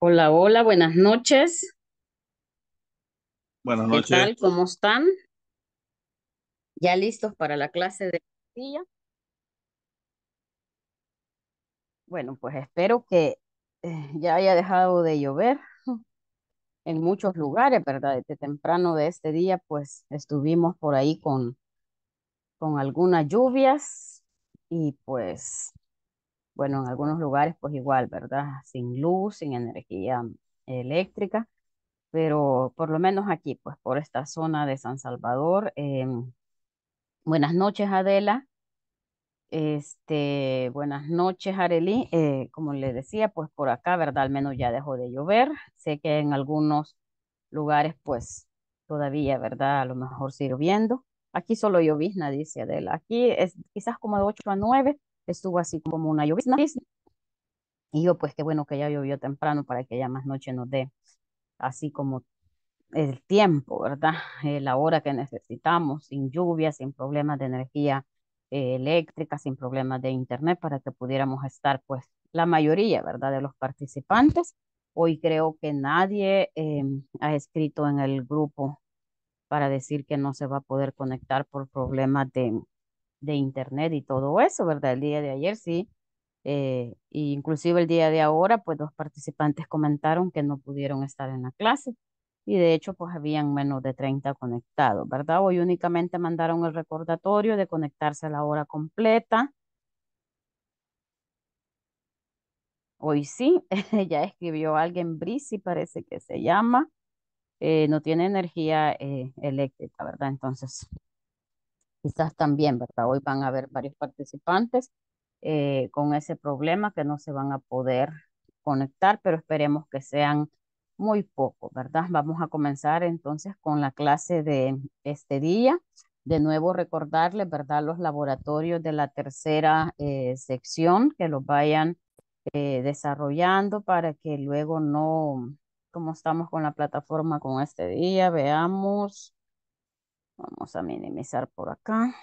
Hola, hola, buenas noches. Buenas noches. ¿Qué tal? ¿Cómo están? ¿Ya listos para la clase de día? Bueno, pues espero que eh, ya haya dejado de llover en muchos lugares, ¿verdad? Desde temprano de este día, pues estuvimos por ahí con, con algunas lluvias y pues bueno, en algunos lugares pues igual, ¿verdad? Sin luz, sin energía mm, eléctrica, pero por lo menos aquí, pues por esta zona de San Salvador. Em, buenas noches, Adela. Este, buenas noches, Areli. Eh, como le decía, pues por acá, ¿verdad? Al menos ya dejó de llover. Sé que en algunos lugares, pues todavía, ¿verdad? A lo mejor sigue lloviendo. Aquí solo llovizna, dice Adela. Aquí es quizás como de 8 a 9 estuvo así como una lluvia, Y yo, pues qué bueno que ya llovió temprano para que ya más noche nos dé así como el tiempo, ¿verdad? Eh, la hora que necesitamos, sin lluvia, sin problemas de energía eh, eléctrica, sin problemas de internet, para que pudiéramos estar, pues, la mayoría, ¿verdad?, de los participantes. Hoy creo que nadie eh, ha escrito en el grupo para decir que no se va a poder conectar por problemas de, de internet y todo eso, ¿verdad? El día de ayer sí, e inclusive el día de ahora, pues dos participantes comentaron que no pudieron estar en la clase y de hecho pues habían menos de 30 conectados, ¿verdad? Hoy únicamente mandaron el recordatorio de conectarse a la hora completa. Hoy sí, ya escribió alguien, Brisi parece que se llama, eh, no tiene energía eh, eléctrica, ¿verdad? Entonces quizás también, ¿verdad? Hoy van a haber varios participantes eh, con ese problema que no se van a poder conectar, pero esperemos que sean muy pocos, ¿verdad? Vamos a comenzar entonces con la clase de este día. De nuevo recordarles, ¿verdad? Los laboratorios de la tercera eh, sección, que los vayan eh, desarrollando para que luego no, como estamos con la plataforma con este día, veamos. Vamos a minimizar por acá.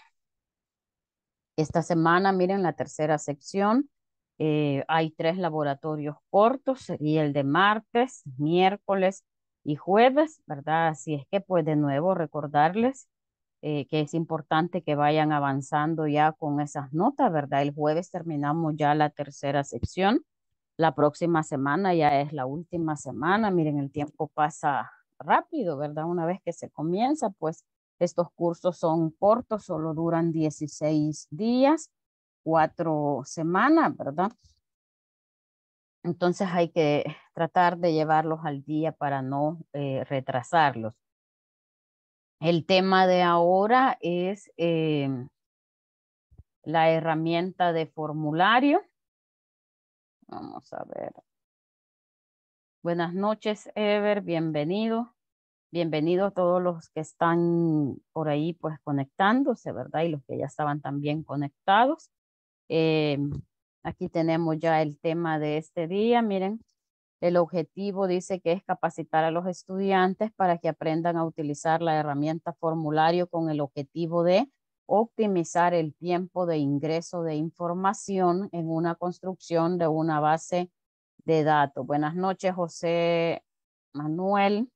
Esta semana, miren, la tercera sección, eh, hay tres laboratorios cortos, sería el de martes, miércoles y jueves, ¿verdad? Así es que, pues, de nuevo, recordarles eh, que es importante que vayan avanzando ya con esas notas, ¿verdad? El jueves terminamos ya la tercera sección. La próxima semana ya es la última semana. Miren, el tiempo pasa rápido, ¿verdad? Una vez que se comienza, pues estos cursos son cortos, solo duran 16 días, cuatro semanas, ¿verdad? Entonces hay que tratar de llevarlos al día para no eh, retrasarlos. El tema de ahora es eh, la herramienta de formulario. Vamos a ver. Buenas noches, Ever, bienvenido. Bienvenidos todos los que están por ahí pues conectándose, ¿verdad? Y los que ya estaban también conectados. Eh, aquí tenemos ya el tema de este día. Miren, el objetivo dice que es capacitar a los estudiantes para que aprendan a utilizar la herramienta formulario con el objetivo de optimizar el tiempo de ingreso de información en una construcción de una base de datos. Buenas noches, José Manuel.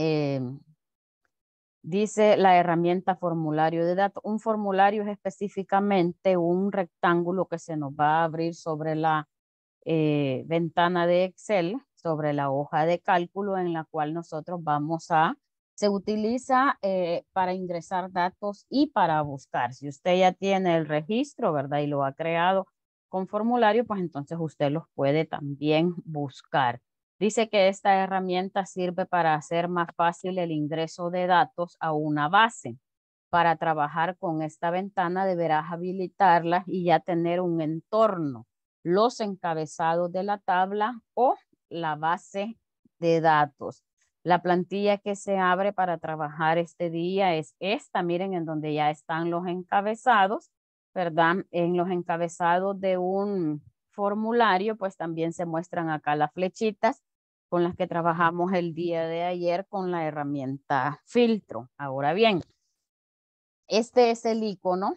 Em, dice la herramienta formulario de datos. Un formulario es específicamente un rectángulo que se nos va a abrir sobre la eh, ventana de Excel, sobre la hoja de cálculo en la cual nosotros vamos a, se utiliza eh, para ingresar datos y para buscar. Si usted ya tiene el registro, ¿verdad? Y lo ha creado con formulario, pues entonces usted los puede también buscar. Dice que esta herramienta sirve para hacer más fácil el ingreso de datos a una base. Para trabajar con esta ventana deberás habilitarla y ya tener un entorno, los encabezados de la tabla o la base de datos. La plantilla que se abre para trabajar este día es esta, miren, en donde ya están los encabezados, ¿verdad? En los encabezados de un formulario, pues también se muestran acá las flechitas con las que trabajamos el día de ayer con la herramienta filtro. Ahora bien, este es el icono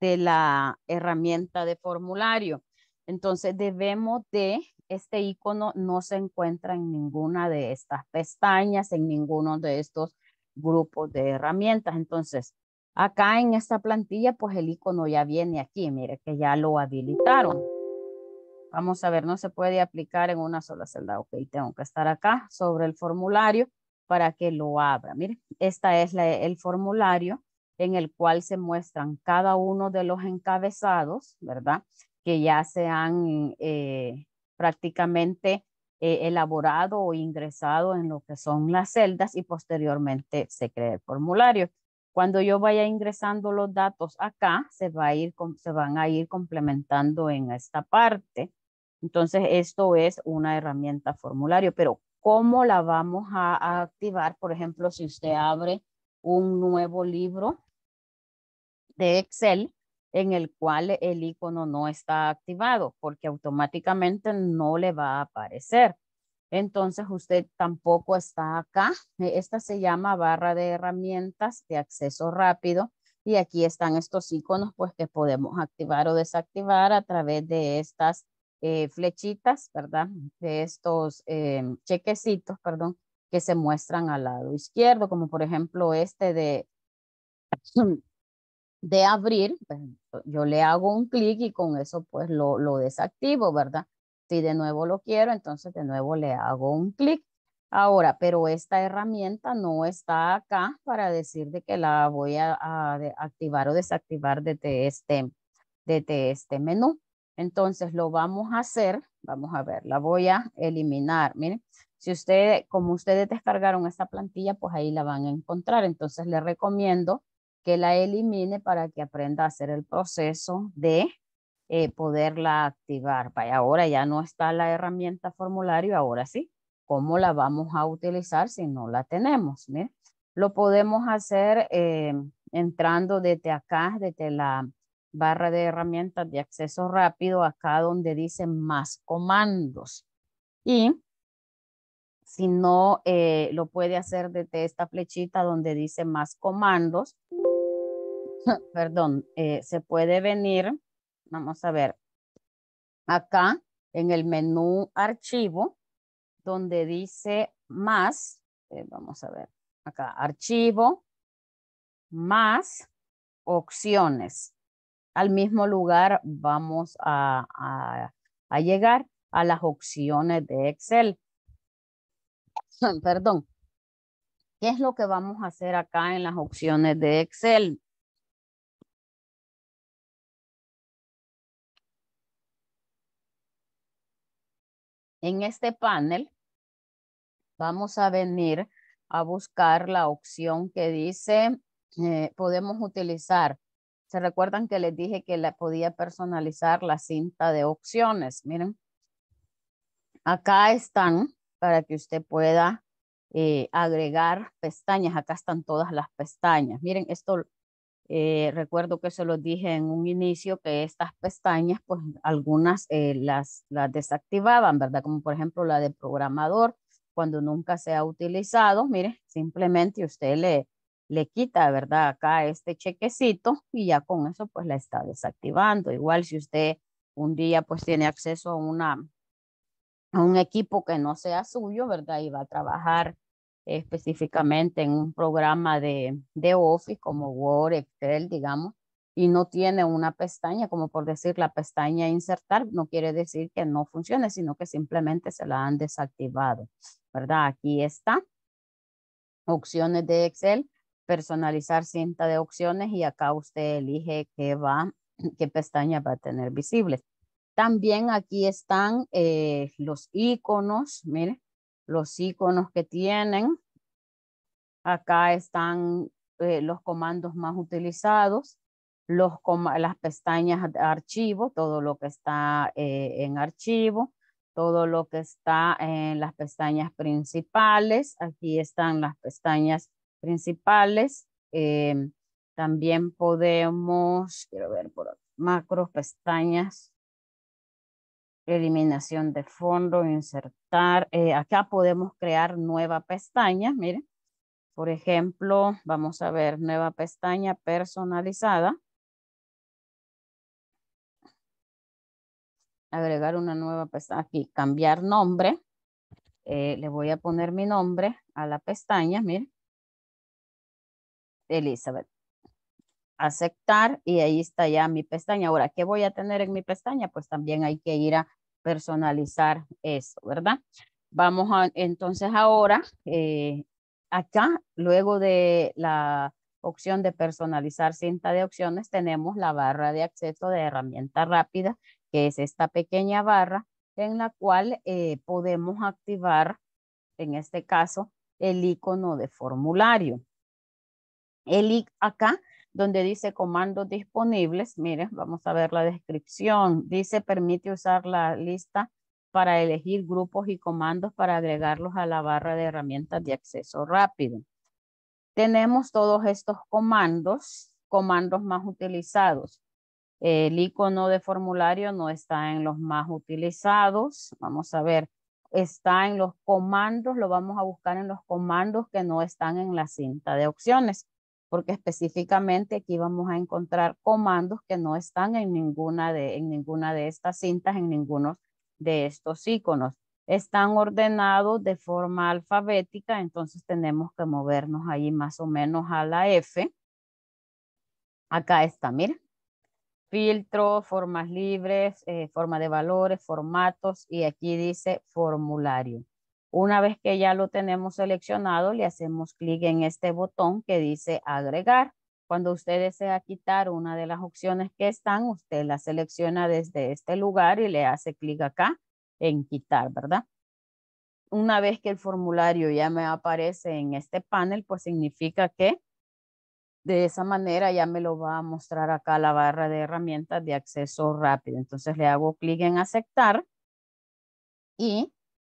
de la herramienta de formulario. Entonces debemos de, este icono no se encuentra en ninguna de estas pestañas, en ninguno de estos grupos de herramientas. Entonces, acá en esta plantilla, pues el icono ya viene aquí, mire que ya lo habilitaron. Vamos a ver, no se puede aplicar en una sola celda. Ok, tengo que estar acá sobre el formulario para que lo abra. Mire, este es el formulario en el cual se muestran cada uno de los encabezados, ¿verdad? Que ya se han eh, prácticamente eh, elaborado o ingresado en lo que son las celdas y posteriormente se crea el formulario. Cuando yo vaya ingresando los datos acá, se, va a ir, se van a ir complementando en esta parte. Entonces, esto es una herramienta formulario, pero ¿cómo la vamos a, activar? Por ejemplo, si usted abre un nuevo libro de Excel en el cual el icono no está activado porque automáticamente no le va a aparecer. Entonces usted tampoco está acá. E, esta se llama barra de herramientas de acceso rápido y aquí están estos iconos pues que podemos activar o desactivar a través de estas eh, flechitas, ¿verdad? De estos em, chequecitos, perdón, que se muestran al lado izquierdo, como por ejemplo este de, de abrir, yo le hago un clic y con eso pues lo, lo desactivo, ¿verdad? Si de nuevo lo quiero, entonces de nuevo le hago un clic. Ahora, pero esta herramienta no está acá para decir de que la voy a, activar o desactivar desde este, desde este menú. Entonces lo vamos a hacer, vamos a ver, la voy a eliminar. Miren, si ustedes, como ustedes descargaron esta plantilla, pues ahí la van a encontrar. Entonces le recomiendo que la elimine para que aprenda a hacer el proceso de eh, poderla activar. Vaya, ahora ya no está la herramienta formulario, ahora sí. ¿Cómo la vamos a utilizar si no la tenemos? Miren, lo podemos hacer eh, entrando desde acá, desde la barra de herramientas de acceso rápido, acá donde dice más comandos. Y si no, eh, lo puede hacer desde esta flechita donde dice más comandos. Perdón, eh, se puede venir, vamos a ver, acá en el menú archivo, donde dice más, eh, vamos a ver, acá archivo, más opciones al mismo lugar vamos a, llegar a las opciones de Excel. Perdón. ¿Qué es lo que vamos a hacer acá en las opciones de Excel? En este panel vamos a venir a buscar la opción que dice eh, podemos utilizar ¿Se recuerdan que les dije que la podía personalizar la cinta de opciones? Miren, acá están para que usted pueda eh, agregar pestañas. Acá están todas las pestañas. Miren, esto eh, recuerdo que se lo dije en un inicio que estas pestañas, pues algunas eh, las, las desactivaban, ¿verdad? Como por ejemplo la de programador, cuando nunca se ha utilizado. Miren, simplemente usted le, le quita, ¿verdad? Acá este chequecito y ya con eso pues la está desactivando. Igual si usted un día pues tiene acceso a una a un equipo que no sea suyo, ¿verdad? Y va a trabajar específicamente en un programa de, de Office como Word, Excel, digamos, y no tiene una pestaña, como por decir la pestaña insertar, no quiere decir que no funcione, sino que simplemente se la han desactivado, ¿verdad? Aquí está, opciones de Excel, personalizar cinta de opciones y acá usted elige qué va, qué pestaña va a tener visibles. También aquí están eh, los iconos, mire, los iconos que tienen. Acá están eh, los comandos más utilizados, los las pestañas de archivo, todo lo que está eh, en archivo, todo lo que está en las pestañas principales. Aquí están las pestañas principales. Eh, también podemos, quiero ver por macros, pestañas, eliminación de fondo, insertar. Eh, acá podemos crear nueva pestaña, miren. Por ejemplo, vamos a ver nueva pestaña personalizada. Agregar una nueva pestaña, aquí cambiar nombre. Eh, le voy a poner mi nombre a la pestaña, miren. Elizabeth. Aceptar y ahí está ya mi pestaña. Ahora, ¿qué voy a tener en mi pestaña? Pues también hay que ir a personalizar eso, ¿verdad? Vamos a, entonces ahora, eh, acá, luego de la opción de personalizar cinta de opciones, tenemos la barra de acceso de herramienta rápida, que es esta pequeña barra en la cual eh, podemos activar, en este caso, el icono de formulario el acá, donde dice comandos disponibles, miren, vamos a ver la descripción, dice permite usar la lista para elegir grupos y comandos para agregarlos a la barra de herramientas de acceso rápido. Tenemos todos estos comandos, comandos más utilizados. El icono de formulario no está en los más utilizados. Vamos a ver, está en los comandos, lo vamos a buscar en los comandos que no están en la cinta de opciones porque específicamente aquí vamos a encontrar comandos que no están en ninguna de, en ninguna de estas cintas, en ninguno de estos iconos. Están ordenados de forma alfabética, entonces tenemos que movernos ahí más o menos a la F. Acá está, mira. Filtro, formas libres, eh, forma de valores, formatos y aquí dice formulario. Una vez que ya lo tenemos seleccionado, le hacemos clic en este botón que dice agregar. Cuando usted desea quitar una de las opciones que están, usted la selecciona desde este lugar y le hace clic acá en quitar, ¿verdad? Una vez que el formulario ya me aparece en este panel, pues significa que de esa manera ya me lo va a mostrar acá la barra de herramientas de acceso rápido. Entonces le hago clic en aceptar y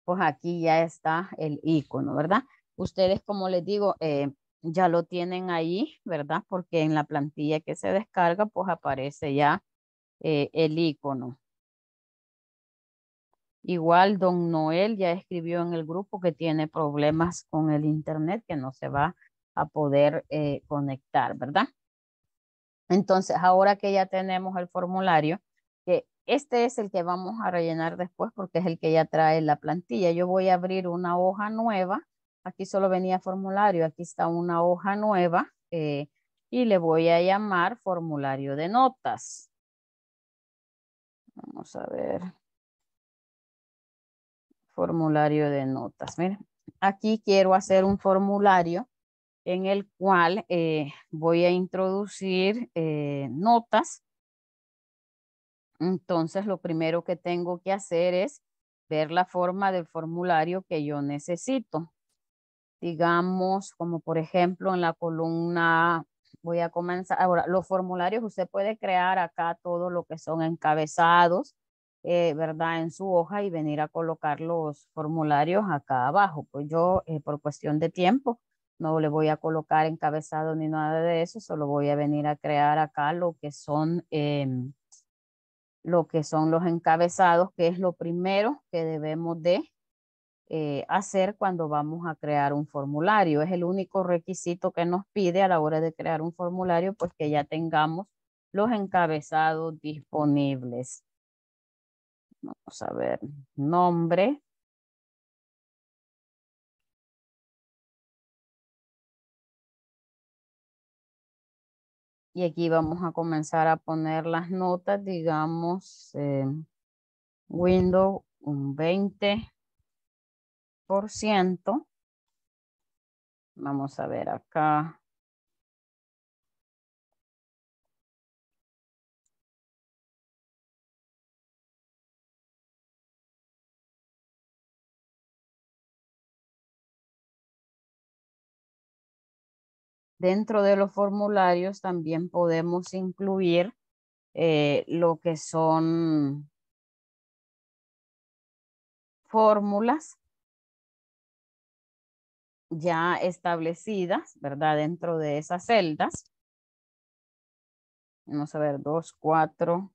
pues aquí ya está el icono, ¿verdad? Ustedes, como les digo, eh, ya lo tienen ahí, ¿verdad? Porque en la plantilla que se descarga, pues aparece ya eh, el icono. Igual Don Noel ya escribió en el grupo que tiene problemas con el internet, que no se va a poder eh, conectar, ¿verdad? Entonces, ahora que ya tenemos el formulario, este es el que vamos a rellenar después porque es el que ya trae la plantilla. Yo voy a abrir una hoja nueva. Aquí solo venía formulario. Aquí está una hoja nueva eh, y le voy a llamar formulario de notas. Vamos a ver. Formulario de notas. aquí quiero hacer un formulario en el cual eh, voy a introducir eh, notas entonces, lo primero que tengo que hacer es ver la forma del formulario que yo necesito. Digamos, como por ejemplo en la columna, voy a comenzar, ahora los formularios, usted puede crear acá todo lo que son encabezados, eh, ¿verdad? En su hoja y venir a colocar los formularios acá abajo. Pues yo, eh, por cuestión de tiempo, no le voy a colocar encabezado ni nada de eso, solo voy a venir a crear acá lo que son... Em, lo que son los encabezados, que es lo primero que debemos de eh, hacer cuando vamos a crear un formulario. Es el único requisito que nos pide a la hora de crear un formulario, pues que ya tengamos los encabezados disponibles. Vamos a ver, nombre, Y aquí vamos a comenzar a poner las notas, digamos, en Windows un 20%. Vamos a ver acá. Dentro de los formularios también podemos incluir eh, lo que son fórmulas ya establecidas, ¿verdad? Dentro de esas celdas. Vamos a ver, dos, cuatro...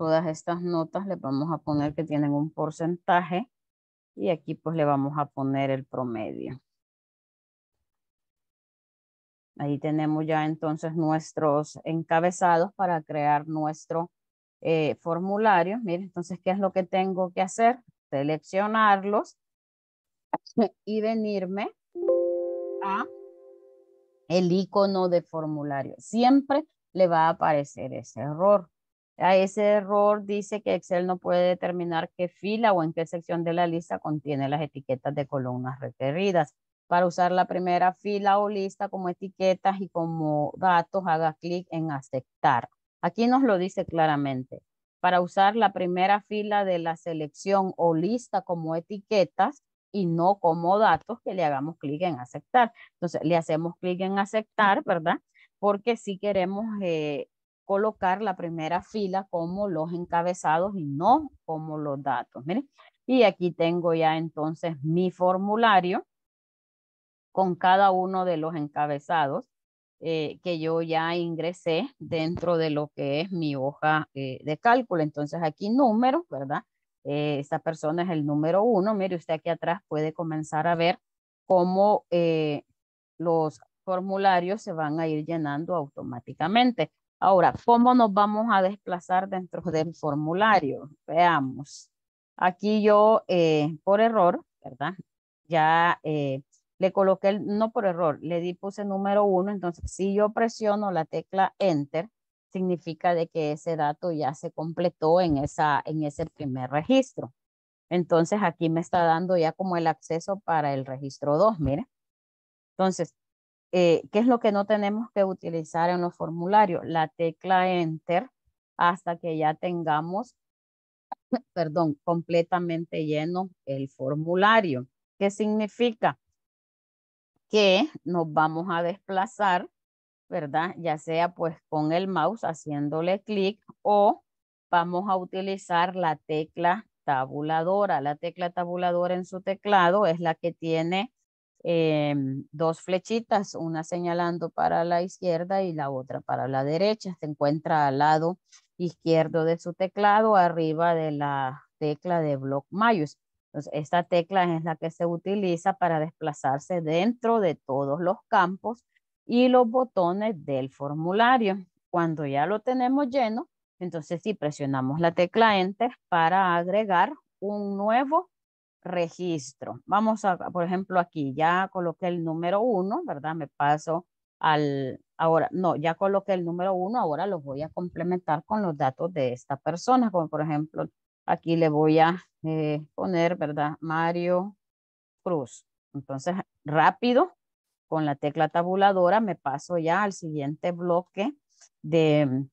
todas estas notas le vamos a poner que tienen un porcentaje y aquí pues le vamos a poner el promedio. Ahí tenemos ya entonces nuestros encabezados para crear nuestro eh, formulario. Miren, entonces, ¿qué es lo que tengo que hacer? Seleccionarlos y venirme a el icono de formulario. Siempre le va a aparecer ese error. A ese error dice que Excel no puede determinar qué fila o en qué sección de la lista contiene las etiquetas de columnas requeridas. Para usar la primera fila o lista como etiquetas y como datos, haga clic en aceptar. Aquí nos lo dice claramente. Para usar la primera fila de la selección o lista como etiquetas y no como datos, que le hagamos clic en aceptar. Entonces, le hacemos clic en aceptar, ¿verdad? Porque si queremos eh, colocar la primera fila como los encabezados y no como los datos. Miren, y aquí tengo ya entonces mi formulario con cada uno de los encabezados eh, que yo ya ingresé dentro de lo que es mi hoja eh, de cálculo. Entonces aquí número ¿verdad? Eh, esta persona es el número uno. Mire, usted aquí atrás puede comenzar a ver cómo los formularios se van a ir llenando automáticamente. Ahora, ¿cómo nos vamos a desplazar dentro del formulario? Veamos. Aquí yo, eh, por error, ¿verdad? Ya eh, le coloqué, no por error, le di, puse número uno. Entonces, si yo presiono la tecla Enter, significa de que ese dato ya se completó en, esa, en ese primer registro. Entonces, aquí me está dando ya como el acceso para el registro 2, mire. Entonces, eh, ¿qué es lo que no tenemos que utilizar en los formularios? La tecla Enter hasta que ya tengamos, perdón, completamente lleno el formulario. ¿Qué significa? Que nos vamos a desplazar, ¿verdad? Ya sea pues con el mouse haciéndole clic o vamos a utilizar la tecla tabuladora. La tecla tabuladora en su teclado es la que tiene Em, dos flechitas, una señalando para la izquierda y la otra para la derecha. Se encuentra al lado izquierdo de su teclado, arriba de la tecla de Block mayús. esta tecla es la que se utiliza para desplazarse dentro de todos los campos y los botones del formulario. Cuando ya lo tenemos lleno, entonces si presionamos la tecla Enter para agregar un nuevo registro. Vamos a, por ejemplo, aquí ya coloqué el número uno ¿verdad? Me paso al, ahora, no, ya coloqué el número uno ahora los voy a complementar con los datos de esta persona, como por ejemplo, aquí le voy a eh, poner, ¿verdad? Mario Cruz. Entonces, rápido, con la tecla tabuladora, me paso ya al siguiente bloque de,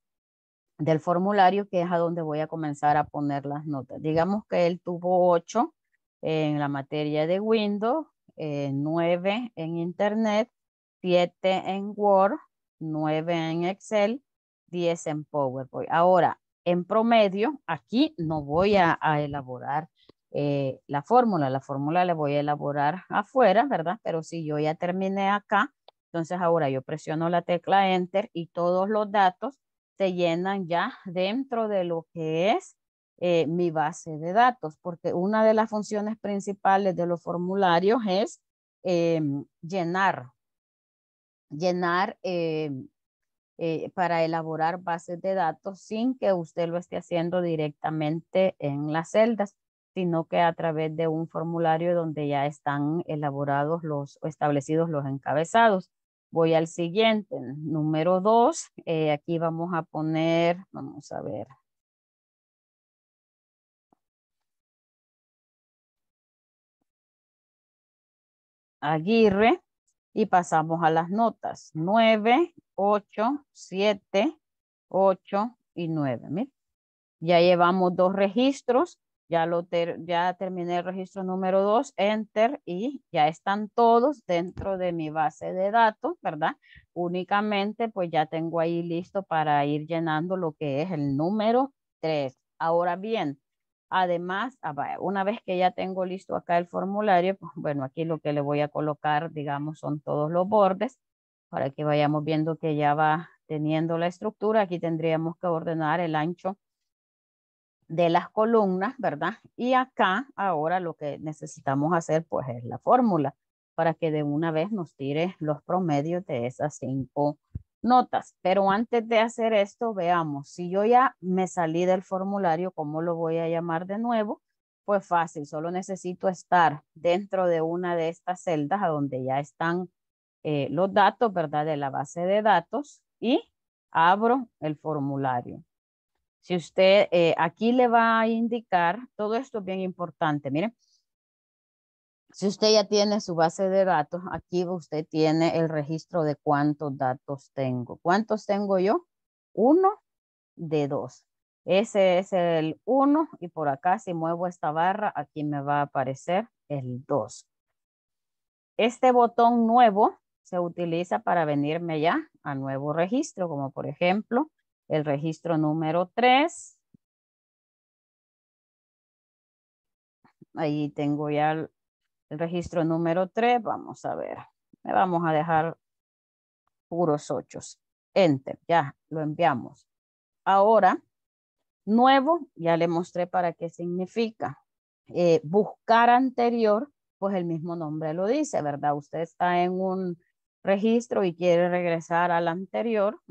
del formulario, que es a donde voy a comenzar a poner las notas. Digamos que él tuvo ocho en la materia de Windows, 9 eh, en Internet, 7 en Word, 9 en Excel, 10 en PowerPoint. Ahora, en promedio, aquí no voy a, elaborar eh, la fórmula. La fórmula la voy a elaborar afuera, ¿verdad? Pero si yo ya terminé acá, entonces ahora yo presiono la tecla Enter y todos los datos se llenan ya dentro de lo que es eh, mi base de datos, porque una de las funciones principales de los formularios es em, llenar, llenar em, eh, para elaborar bases de datos sin que usted lo esté haciendo directamente en las celdas, sino que a través de un formulario donde ya están elaborados los establecidos los encabezados. Voy al siguiente, número dos eh, aquí vamos a poner, vamos a ver, Aguirre y pasamos a las notas. 9, 8, 7, 8 y 9. Ya llevamos dos registros. Ya, lo ya terminé el registro número 2, enter, y ya están todos dentro de mi base de datos, ¿verdad? Únicamente, pues ya tengo ahí listo para ir llenando lo que es el número 3. Ahora bien, Además, ah, una vez que ya tengo listo acá el formulario, pues, bueno, aquí lo que le voy a colocar, digamos, son todos los bordes para que vayamos viendo que ya va teniendo la estructura. Aquí tendríamos que ordenar el ancho de las columnas, ¿verdad? Y acá ahora lo que necesitamos hacer pues es la fórmula para que de una vez nos tire los promedios de esas cinco notas, pero antes de hacer esto, veamos, si yo ya me salí del formulario, ¿cómo lo voy a llamar de nuevo? Pues fácil, solo necesito estar dentro de una de estas celdas a donde ya están eh, los datos, ¿verdad? De la base de datos y abro el formulario. Si usted eh, aquí le va a indicar, todo esto es bien importante, miren, si usted ya tiene su base de datos, aquí usted tiene el registro de cuántos datos tengo. ¿Cuántos tengo yo? Uno de dos. Ese es el uno. y por acá si muevo esta barra, aquí me va a aparecer el dos. Este botón nuevo se utiliza para venirme ya a nuevo registro, como por ejemplo el registro número tres. Ahí tengo ya el registro número 3, vamos a ver. me vamos a dejar puros ochos. Enter, ya lo enviamos. Ahora, nuevo, ya le mostré para qué significa. Eh, buscar anterior, pues el mismo nombre lo dice, ¿verdad? Usted está en un registro y quiere regresar al anterior,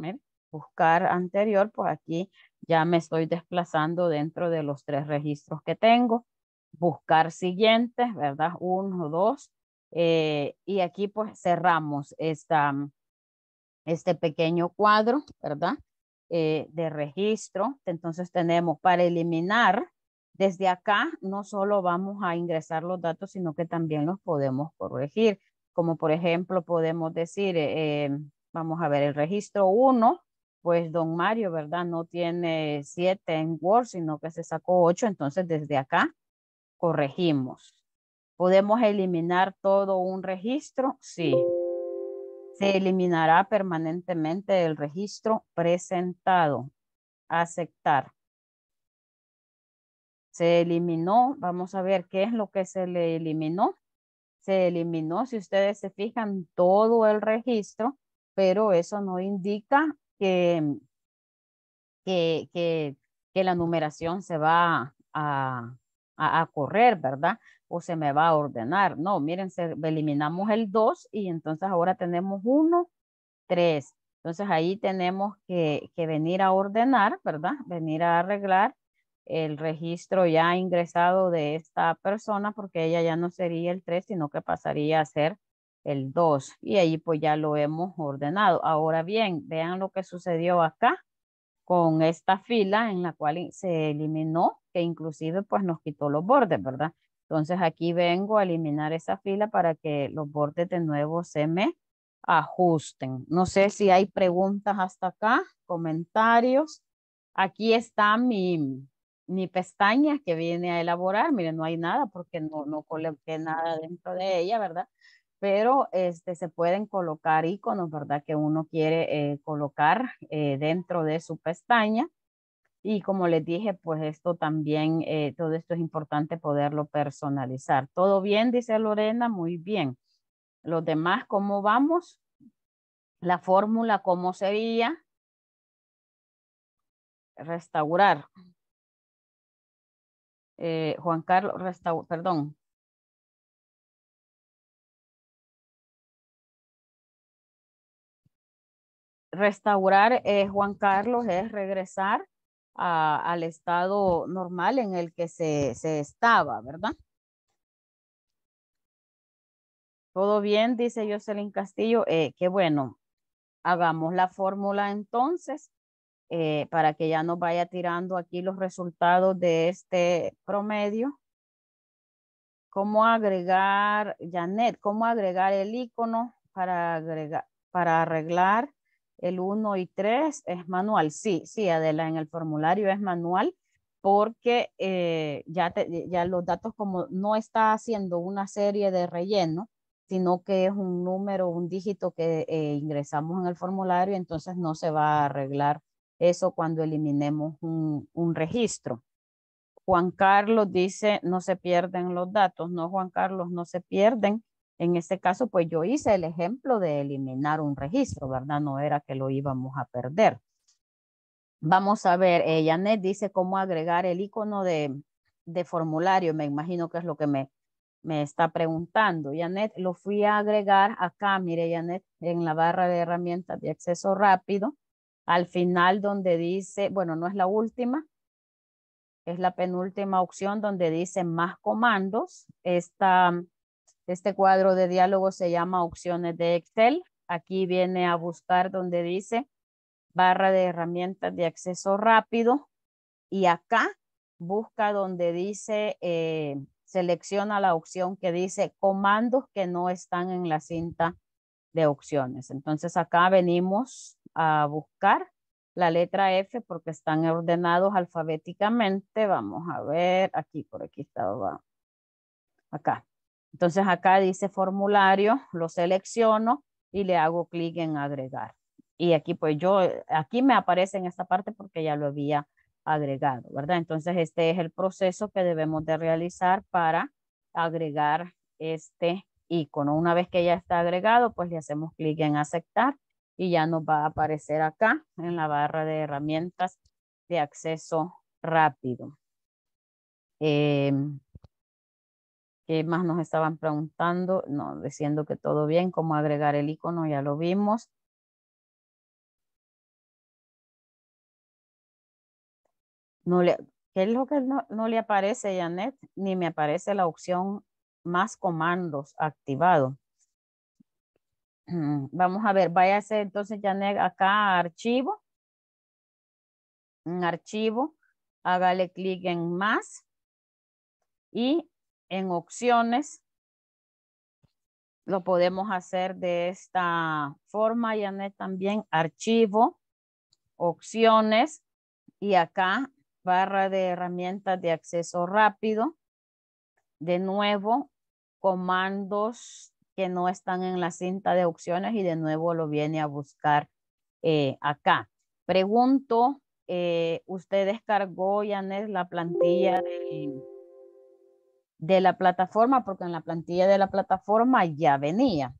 buscar anterior, pues aquí ya me estoy desplazando dentro de los tres registros que tengo buscar siguientes, ¿verdad? Uno, dos. Eh, y aquí pues cerramos esta, mm, este pequeño cuadro, ¿verdad? Eh, de registro. Entonces tenemos para eliminar, desde acá no solo vamos a ingresar los datos, sino que también los podemos corregir. Como por ejemplo podemos decir, eh, vamos a ver el registro uno, pues don Mario, ¿verdad? No tiene siete en Word, sino que se sacó ocho, entonces desde acá corregimos. ¿Podemos eliminar todo un registro? Sí. Se eliminará permanentemente el registro presentado. Aceptar. Se eliminó. Vamos a ver qué es lo que se le eliminó. Se eliminó, si ustedes se fijan, todo el registro, pero eso no indica que, que, que, la numeración se va a, a, correr, ¿verdad? O se me va a ordenar. No, miren, se, eliminamos el 2 y entonces ahora tenemos 1, 3. Entonces ahí tenemos que, que venir a ordenar, ¿verdad? Venir a arreglar el registro ya ingresado de esta persona porque ella ya no sería el 3, sino que pasaría a ser el 2. Y ahí pues ya lo hemos ordenado. Ahora bien, vean lo que sucedió acá con esta fila en la cual se eliminó que inclusive pues nos quitó los bordes, ¿verdad? Entonces aquí vengo a eliminar esa fila para que los bordes de nuevo se me ajusten. No sé si hay preguntas hasta acá, comentarios. Aquí está mi, mi pestaña que viene a elaborar. Miren, no hay nada porque no, no coloqué nada dentro de ella, ¿verdad? Pero este, se pueden colocar iconos, ¿verdad? Que uno quiere eh, colocar eh, dentro de su pestaña. Y como les dije, pues esto también, eh, todo esto es importante poderlo personalizar. Todo bien, dice Lorena, muy bien. Los demás, ¿cómo vamos? La fórmula, ¿cómo sería? Restaurar. Eh, Juan Carlos, perdón. Restaurar, Juan Carlos, es regresar al estado normal en el que se, estaba, ¿verdad? Todo bien, dice Jocelyn Castillo. Eh, qué bueno. Hagamos la fórmula entonces eh, para que ya nos vaya tirando aquí los resultados de este promedio. ¿Cómo agregar, Janet, cómo agregar el icono para, agregar, para arreglar el 1 y 3 es manual. Sí, sí, Adela, en el formulario es manual porque eh, ya, ya los datos como no está haciendo una serie de relleno, sino que es un número, un dígito que eh, ingresamos en el formulario, entonces no se va a arreglar eso cuando eliminemos un, un registro. Juan Carlos dice, no se pierden los datos. No, Juan Carlos, no se pierden. En este caso, pues yo hice el ejemplo de eliminar un registro, ¿verdad? No era que lo íbamos a perder. Vamos a ver, eh, Janet dice cómo agregar el icono de, de, formulario. Me imagino que es lo que me, me está preguntando. Janet, lo fui a agregar acá, mire Janet, en la barra de herramientas de acceso rápido. Al final donde dice, bueno, no es la última, es la penúltima opción donde dice más comandos. Esta este cuadro de diálogo se llama opciones de Excel. Aquí viene a buscar donde dice barra de herramientas de acceso rápido. Y acá busca donde dice, eh, selecciona la opción que dice comandos que no están en la cinta de opciones. Entonces acá venimos a buscar la letra F porque están ordenados alfabéticamente. Vamos a ver, aquí, por aquí estaba, acá. Entonces acá dice formulario, lo selecciono y le hago clic en agregar. Y aquí pues yo, eh, aquí me aparece en esta parte porque ya lo había agregado, ¿verdad? Entonces este es el proceso que debemos de realizar para agregar este icono. Una vez que ya está agregado, pues le hacemos clic en aceptar y ya nos va a aparecer acá en la barra de herramientas de acceso rápido. Em, ¿Qué más nos estaban preguntando? No, diciendo que todo bien, cómo agregar el icono, ya lo vimos. No ¿Qué es lo que no, le aparece, Janet? Ni me aparece la opción más comandos activado. Mm, vamos a ver, váyase entonces, Janet, acá archivo. En archivo, hágale clic en más y en opciones. Lo podemos hacer de esta forma, Janet, también archivo, opciones y acá barra de herramientas de acceso rápido. De nuevo, comandos que no están en la cinta de opciones y de nuevo lo viene a buscar eh, acá. Pregunto, eh, ¿usted descargó, Janet, la plantilla de la plataforma, porque en la plantilla de la plataforma ya venía.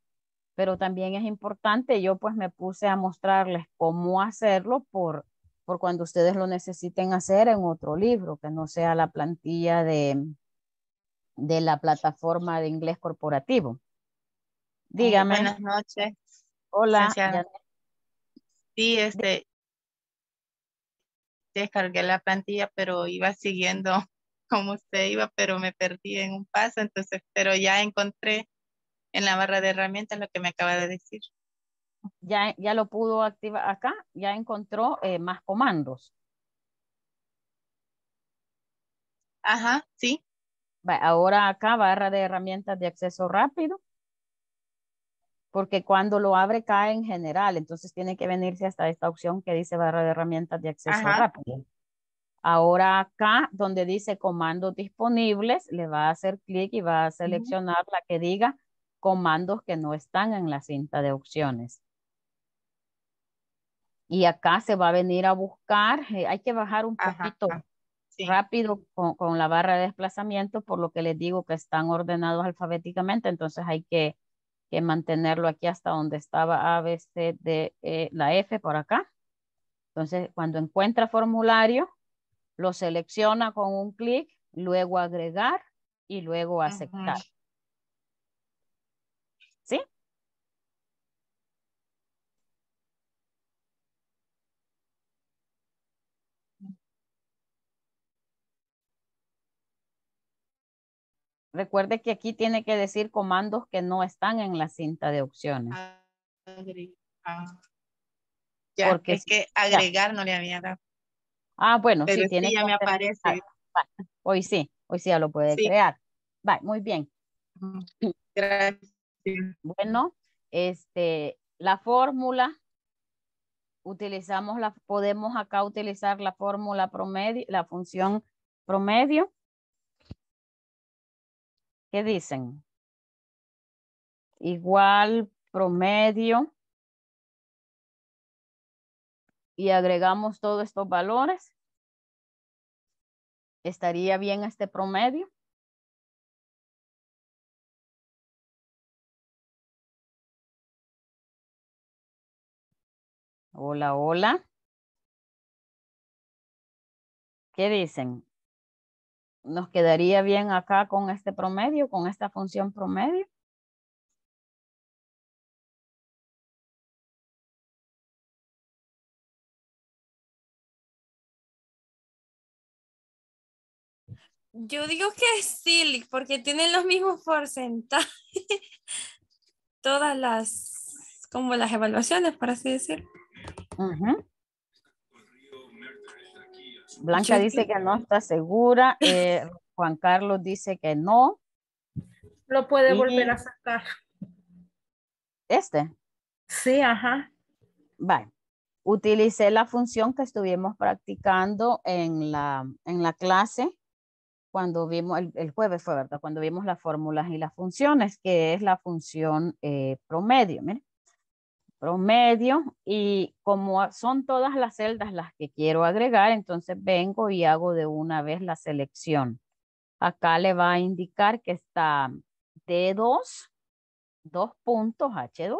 Pero también es importante, yo pues me puse a mostrarles cómo hacerlo por, por cuando ustedes lo necesiten hacer en otro libro, que no sea la plantilla de, de la plataforma de inglés corporativo. Dígame. Buenas noches. Hola. Sí, este, descargué la plantilla, pero iba siguiendo como usted iba, pero me perdí en un paso, entonces, pero ya encontré en la barra de herramientas lo que me acaba de decir. Ya, ya lo pudo activar acá, ya encontró eh, más comandos. Ajá, sí. ahora acá barra de herramientas de acceso rápido, porque cuando lo abre cae en general, entonces tiene que venirse hasta esta opción que dice barra de herramientas de acceso rápido. Ahora acá donde dice comandos disponibles, le va a hacer clic y va a seleccionar la que diga comandos que no están en la cinta de opciones. Y acá se va a venir a buscar, eh, hay que bajar un poquito rápido con, la barra de desplazamiento, por lo que les digo que están ordenados alfabéticamente, entonces hay que, que mantenerlo aquí hasta donde estaba A, B, C, D, e, la F por acá. Entonces, cuando encuentra formulario, lo selecciona con un clic, luego agregar y luego aceptar. ¿Sí? Recuerde que aquí tiene que decir comandos que no están en la cinta de opciones. Porque es que agregar no le había dado. Ah, bueno, si sí, tiene ya me aparece. hoy sí, hoy sí ya lo puede crear. muy bien. Gracias. Bueno, este, la fórmula, utilizamos la, podemos acá utilizar la fórmula promedio, la función promedio. ¿Qué dicen? Igual promedio y agregamos todos estos valores, ¿estaría bien este promedio? Hola, hola. ¿Qué dicen? ¿Nos quedaría bien acá con este promedio, con esta función promedio? Yo digo que sí, porque tienen los mismos porcentajes. Todas las, como las evaluaciones, por así decir. Blanca dice que... no está segura. Eh, Juan Carlos dice que no. Lo puede volver a sacar. ¿Este? Sí, ajá. Vale. Utilicé la función que estuvimos practicando la, en la clase cuando vimos, el, jueves fue, ¿verdad? Cuando vimos las fórmulas y las funciones, que es la función eh, promedio, Promedio, y como son todas las celdas las que quiero agregar, entonces vengo y hago de una vez la selección. Acá le va a indicar que está D2, dos puntos H2.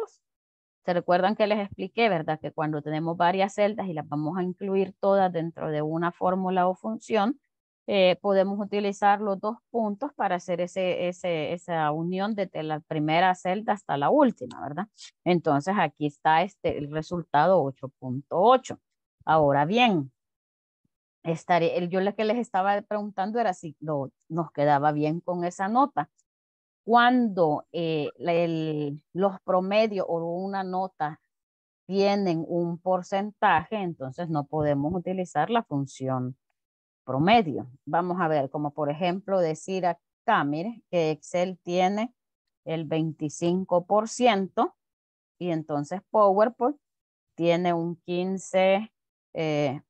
¿Se recuerdan que les expliqué, verdad? Que cuando tenemos varias celdas y las vamos a incluir todas dentro de una fórmula o función, eh, podemos utilizar los dos puntos para hacer ese, ese, esa unión desde la primera celda hasta la última, ¿verdad? Entonces aquí está este, el resultado 8.8. Ahora bien, estaré, el, yo lo que les estaba preguntando era si nos quedaba bien con esa nota. Cuando eh, el, los promedios o una nota tienen un porcentaje, entonces no podemos utilizar la función promedio. Vamos a ver, como por ejemplo decir acá, mire, que Excel tiene el 25% y entonces PowerPoint tiene un 15%. Eh,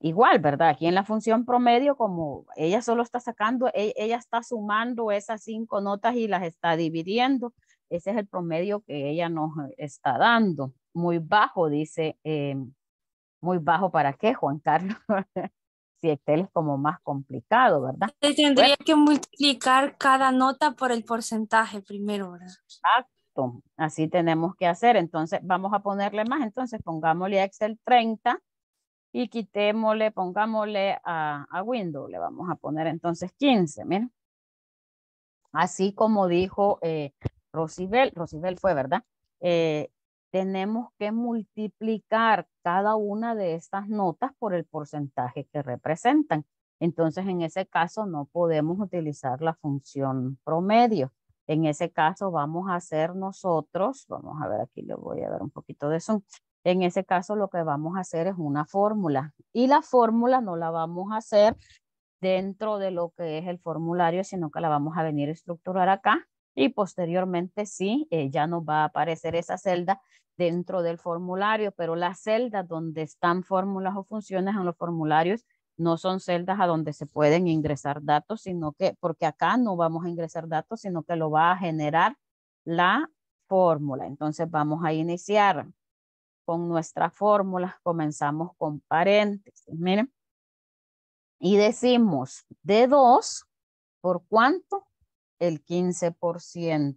Igual, ¿verdad? Aquí en la función promedio, como ella solo está sacando, e, ella está sumando esas cinco notas y las está dividiendo. Ese es el promedio que ella nos eh, está dando. Muy bajo, dice em, muy bajo para qué, Juan Carlos, si Excel es como más complicado, ¿verdad? Se tendría que multiplicar cada nota por el porcentaje primero, ¿verdad? Exacto, así tenemos que hacer. Entonces, vamos a ponerle más, entonces pongámosle a Excel 30 y quitémosle, pongámosle a, Windows, le vamos a poner entonces 15, miren. Así como dijo eh, Rosibel, Rosibel fue, ¿verdad? Eh, tenemos que multiplicar cada una de estas notas por el porcentaje que representan. Entonces, en ese caso no podemos utilizar la función promedio. En ese caso vamos a hacer nosotros, vamos a ver aquí, le voy a dar un poquito de zoom. En ese caso lo que vamos a hacer es una fórmula y la fórmula no la vamos a hacer dentro de lo que es el formulario, sino que la vamos a venir a estructurar acá y posteriormente sí, eh, ya nos va a aparecer esa celda dentro del formulario, pero las celdas donde están fórmulas o funciones en los formularios no son celdas a donde se pueden ingresar datos, sino que, porque acá no vamos a ingresar datos, sino que lo va a generar la fórmula. Entonces vamos a iniciar con nuestra fórmula. Comenzamos con paréntesis, miren. Y decimos de 2 ¿por cuánto? El 15%.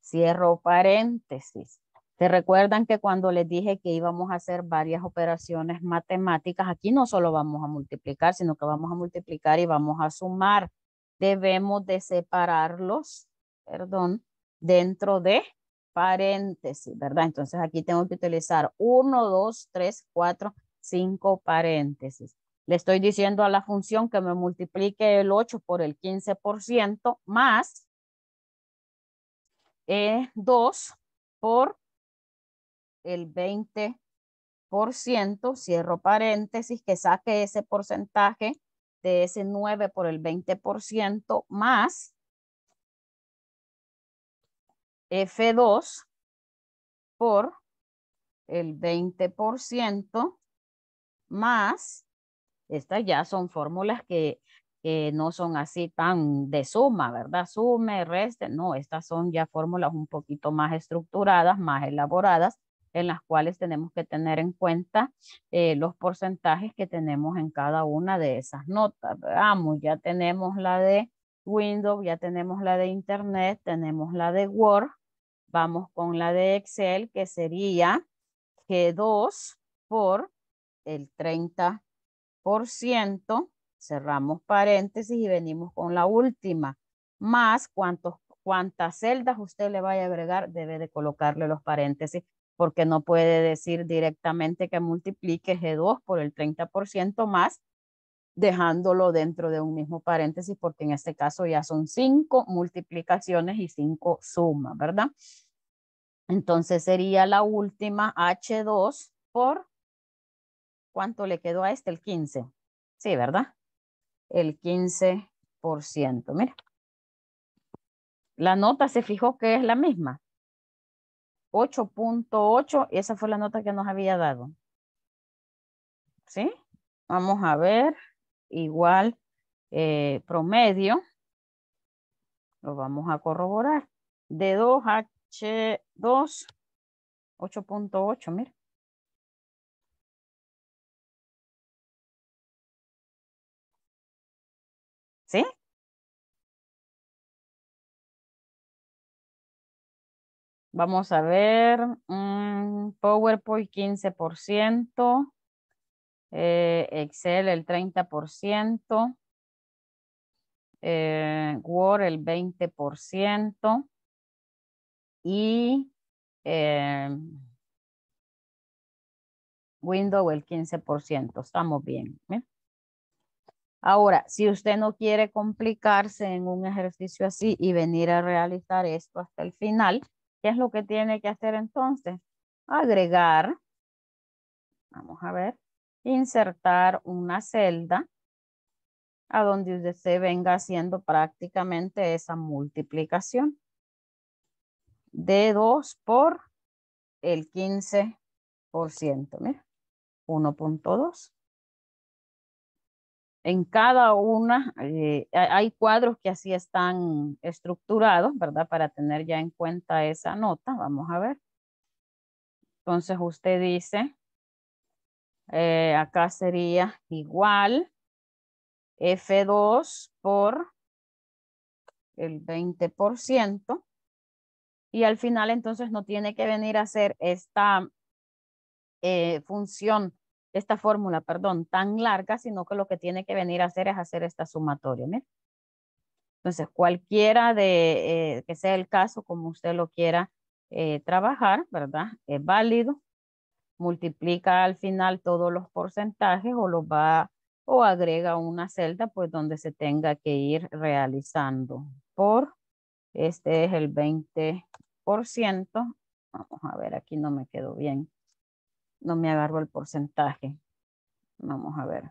Cierro paréntesis. Te recuerdan que cuando les dije que íbamos a hacer varias operaciones matemáticas, aquí no solo vamos a multiplicar, sino que vamos a multiplicar y vamos a sumar. Debemos de separarlos, perdón, dentro de paréntesis, ¿verdad? Entonces aquí tengo que utilizar 1, 2, 3, 4, 5 paréntesis. Le estoy diciendo a la función que me multiplique el 8 por el 15% más 2 eh, por el 20%, cierro paréntesis, que saque ese porcentaje de ese 9 por el 20% más F2 por el 20% más, estas ya son fórmulas que, no son así tan de suma, ¿verdad? Suma, reste, no, estas son ya fórmulas un poquito más estructuradas, más elaboradas, en las cuales tenemos que tener en cuenta eh, los porcentajes que tenemos en cada una de esas notas. Vamos, ya tenemos la de Windows, ya tenemos la de Internet, tenemos la de Word, vamos con la de Excel, que sería g 2 por el 30%, cerramos paréntesis y venimos con la última, más cuántos, cuántas celdas usted le vaya a agregar, debe de colocarle los paréntesis porque no puede decir directamente que multiplique G2 por el 30% más, dejándolo dentro de un mismo paréntesis, porque en este caso ya son cinco multiplicaciones y cinco sumas, ¿verdad? Entonces sería la última H2 por, ¿cuánto le quedó a este? El 15. Sí, ¿verdad? El 15%. Mira. La nota se fijó que es la misma. 8.8, esa fue la nota que nos había dado. ¿Sí? Vamos a ver, igual eh, promedio, lo vamos a corroborar, de 2H2, 8.8, mira. ¿Sí? Vamos a ver, mm, PowerPoint 15%, eh, Excel el 30%, eh, Word el 20% y eh, Windows el 15%. Estamos bien. Ahora, si usted no quiere complicarse en un ejercicio así y venir a realizar esto hasta el final, ¿Qué es lo que tiene que hacer entonces? Agregar, vamos a ver, insertar una celda a donde usted se venga haciendo prácticamente esa multiplicación de 2 por el 15%, mira, 1.2. En cada una eh, hay cuadros que así están estructurados, ¿verdad? Para tener ya en cuenta esa nota. Vamos a ver. Entonces usted dice, eh, acá sería igual F2 por el 20%. Y al final entonces no tiene que venir a hacer esta eh, función esta fórmula, perdón, tan larga, sino que lo que tiene que venir a hacer es hacer esta sumatoria. Entonces, cualquiera de eh, que sea el caso, como usted lo quiera eh, trabajar, ¿verdad? Es válido. Multiplica al final todos los porcentajes o los va o agrega una celda, pues donde se tenga que ir realizando por, este es el 20%, vamos a ver, aquí no me quedó bien, no me agarro el porcentaje. Vamos a ver.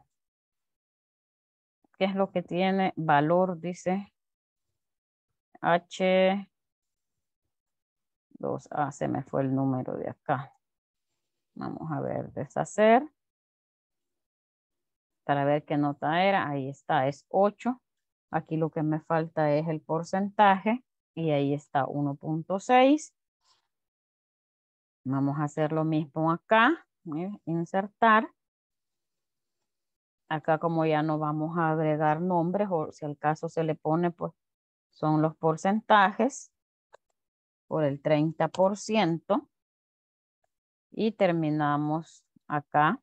¿Qué es lo que tiene valor? Dice H2A, se me fue el número de acá. Vamos a ver, deshacer. Para ver qué nota era, ahí está, es 8. Aquí lo que me falta es el porcentaje y ahí está 1.6. Vamos a hacer lo mismo acá insertar. Acá como ya no vamos a agregar nombres o si al caso se le pone, pues son los porcentajes por el 30%. Y terminamos acá.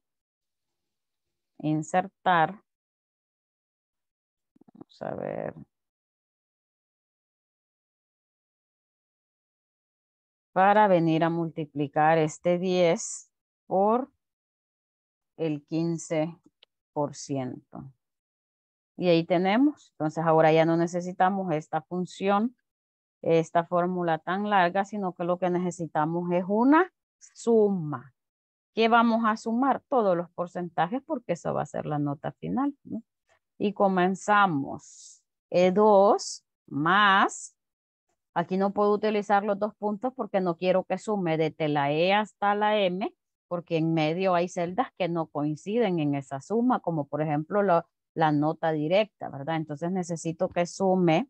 Insertar. Vamos a ver. Para venir a multiplicar este 10 por el 15%. Y ahí tenemos, entonces ahora ya no necesitamos esta función, esta fórmula tan larga, sino que lo que necesitamos es una suma. ¿Qué vamos a sumar? Todos los porcentajes porque eso va a ser la nota final. Y comenzamos. E2 más, aquí no puedo utilizar los dos puntos porque no quiero que sume desde la E hasta la M, porque en medio hay celdas que no coinciden en esa suma, como por ejemplo la, nota directa, ¿verdad? Entonces necesito que sume,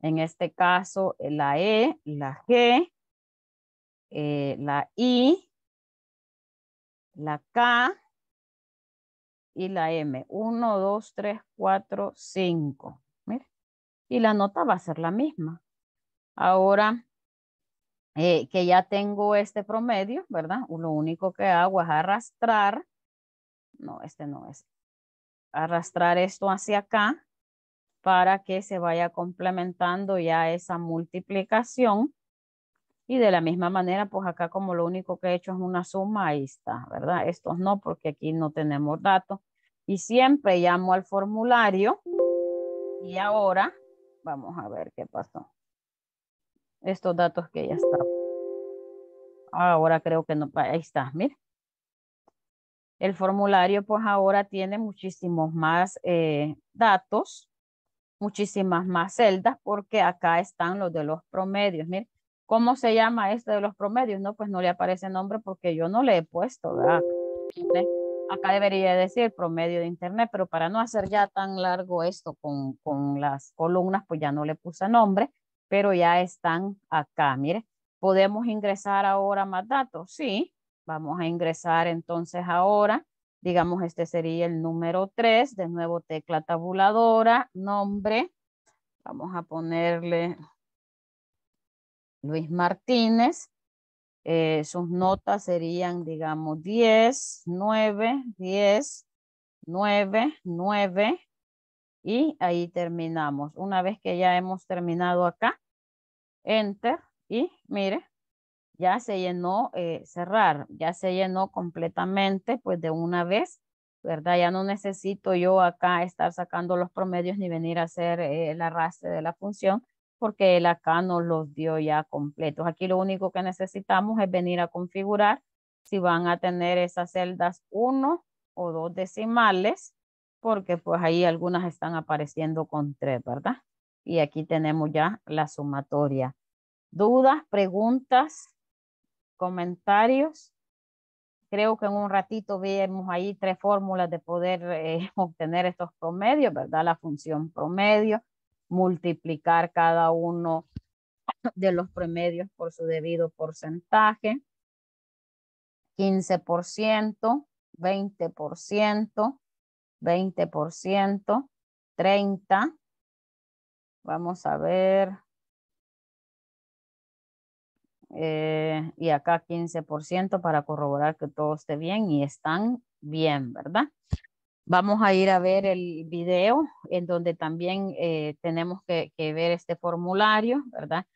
en este caso, la E, la G, eh, la I, la K y la M. 1, 2, 3, 4, 5. Y la nota va a ser la misma. Ahora, eh, que ya tengo este promedio, ¿verdad? Lo único que hago es arrastrar, no, este no es, arrastrar esto hacia acá para que se vaya complementando ya esa multiplicación. Y de la misma manera, pues acá como lo único que he hecho es una suma, ahí está, ¿verdad? Estos no, porque aquí no tenemos datos. Y siempre llamo al formulario. Y ahora, vamos a ver qué pasó estos datos que ya está. Ahora creo que no, ahí está, mire. El formulario pues ahora tiene muchísimos más eh, datos, muchísimas más celdas porque acá están los de los promedios, Miren, ¿Cómo se llama este de los promedios? No, pues no le aparece nombre porque yo no le he puesto, ¿verdad? acá debería decir promedio de internet, pero para no hacer ya tan largo esto con, con, las columnas, pues ya no le puse nombre pero ya están acá. Mire, ¿podemos ingresar ahora más datos? Sí, vamos a ingresar entonces ahora. Digamos, este sería el número 3, de nuevo tecla tabuladora, nombre. Vamos a ponerle Luis Martínez. Eh, sus notas serían, digamos, 10, 9, 10, 9, 9. Y ahí terminamos. Una vez que ya hemos terminado acá, enter y mire, ya se llenó eh, cerrar, ya se llenó completamente pues de una vez, ¿verdad? Ya no necesito yo acá estar sacando los promedios ni venir a hacer eh, el arrastre de la función porque él acá nos los dio ya completos. Aquí lo único que necesitamos es venir a configurar si van a tener esas celdas uno o dos decimales, porque pues ahí algunas están apareciendo con tres, ¿verdad? Y aquí tenemos ya la sumatoria. ¿Dudas, preguntas, comentarios? Creo que en un ratito vemos ahí tres fórmulas de poder eh, obtener estos promedios, ¿verdad? La función promedio, multiplicar cada uno de los promedios por su debido porcentaje, 15%, 20%, 20%, 30%, Vamos a ver. Eh, y acá 15% para corroborar que todo esté bien y están bien, ¿verdad? Vamos a ir a ver el video en donde también eh, tenemos que, ver este formulario, ¿verdad?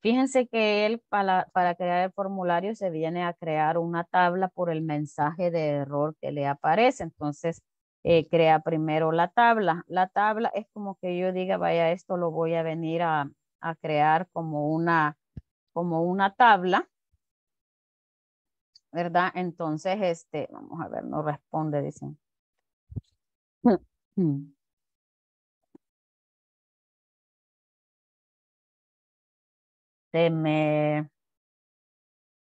Fíjense que él para, para crear el formulario se viene a crear una tabla por el mensaje de error que le aparece. Entonces, eh, crea primero la tabla. La tabla es como que yo diga, vaya, esto lo voy a venir a, a crear como una, como una tabla. ¿Verdad? Entonces, este, vamos a ver, no responde, dicen. Se me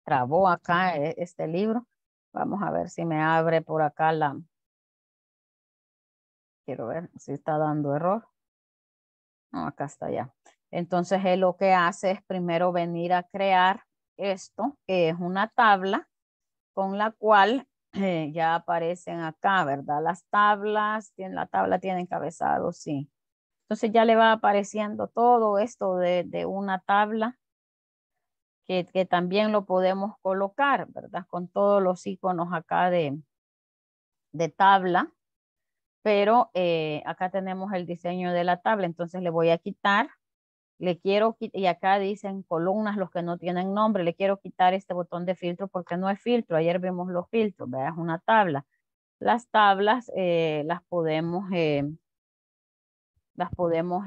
trabó acá eh, este libro. Vamos a ver si me abre por acá la, Quiero ver si está dando error. No, acá está ya. Entonces, él lo que hace es primero venir a crear esto, que es una tabla con la cual eh, ya aparecen acá, ¿verdad? Las tablas, tiene, la tabla tiene encabezado, sí. Entonces ya le va apareciendo todo esto de, una tabla que, también lo podemos colocar, ¿verdad? Con todos los iconos acá de, de tabla pero eh, acá tenemos el diseño de la tabla, entonces le voy a quitar, le quiero, y acá dicen columnas los que no tienen nombre, le quiero quitar este botón de filtro porque no es filtro, ayer vimos los filtros, ¿verdad? es una tabla. Las tablas eh, las podemos, eh, las podemos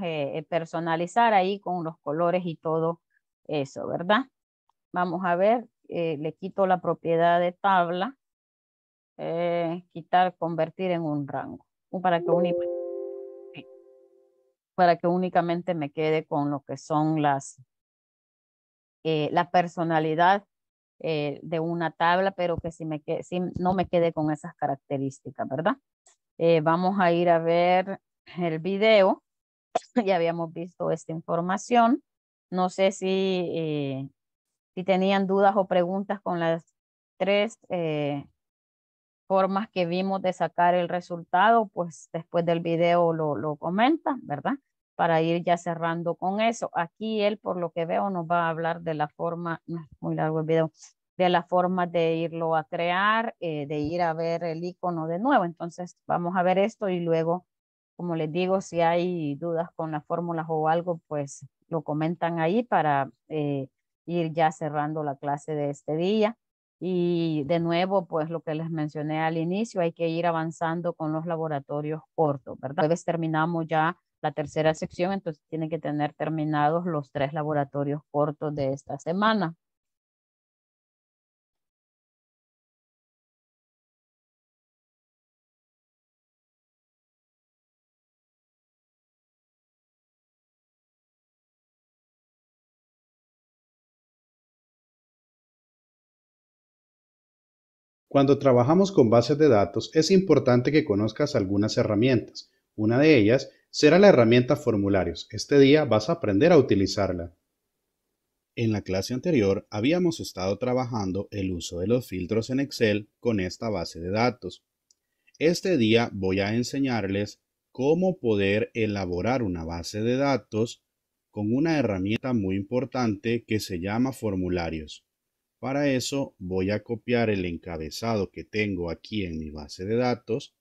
personalizar ahí con los colores y todo eso, ¿verdad? Vamos a ver, le quito la propiedad de tabla, quitar, convertir en un rango para que, únicamente me quede con lo que son las, eh, la personalidad eh, de una tabla, pero que si, me no me quede con esas características, ¿verdad? Eh, vamos a ir a ver el video. ya habíamos visto esta información. No sé si, eh, si tenían dudas o preguntas con las tres formas que vimos de sacar el resultado, pues después del video lo, lo comenta, ¿verdad? Para ir ya cerrando con eso. Aquí él, por lo que veo, nos va a hablar de la forma, muy largo el video, de la forma de irlo a crear, eh, de ir a ver el icono de nuevo. Entonces vamos a ver esto y luego, como les digo, si hay dudas con las fórmulas o algo, pues lo comentan ahí para eh, ir ya cerrando la clase de este día. Y de nuevo, pues lo que les mencioné al inicio, hay que ir avanzando con los laboratorios cortos, ¿verdad? vez terminamos ya la tercera sección, entonces tienen que tener terminados los tres laboratorios cortos de esta semana. Cuando trabajamos con bases de datos es importante que conozcas algunas herramientas. Una de ellas será la herramienta formularios. Este día vas a aprender a utilizarla. En la clase anterior habíamos estado trabajando el uso de los filtros en Excel con esta base de datos. Este día voy a enseñarles cómo poder elaborar una base de datos con una herramienta muy importante que se llama formularios. Para eso voy a copiar el encabezado que tengo aquí en mi base de datos,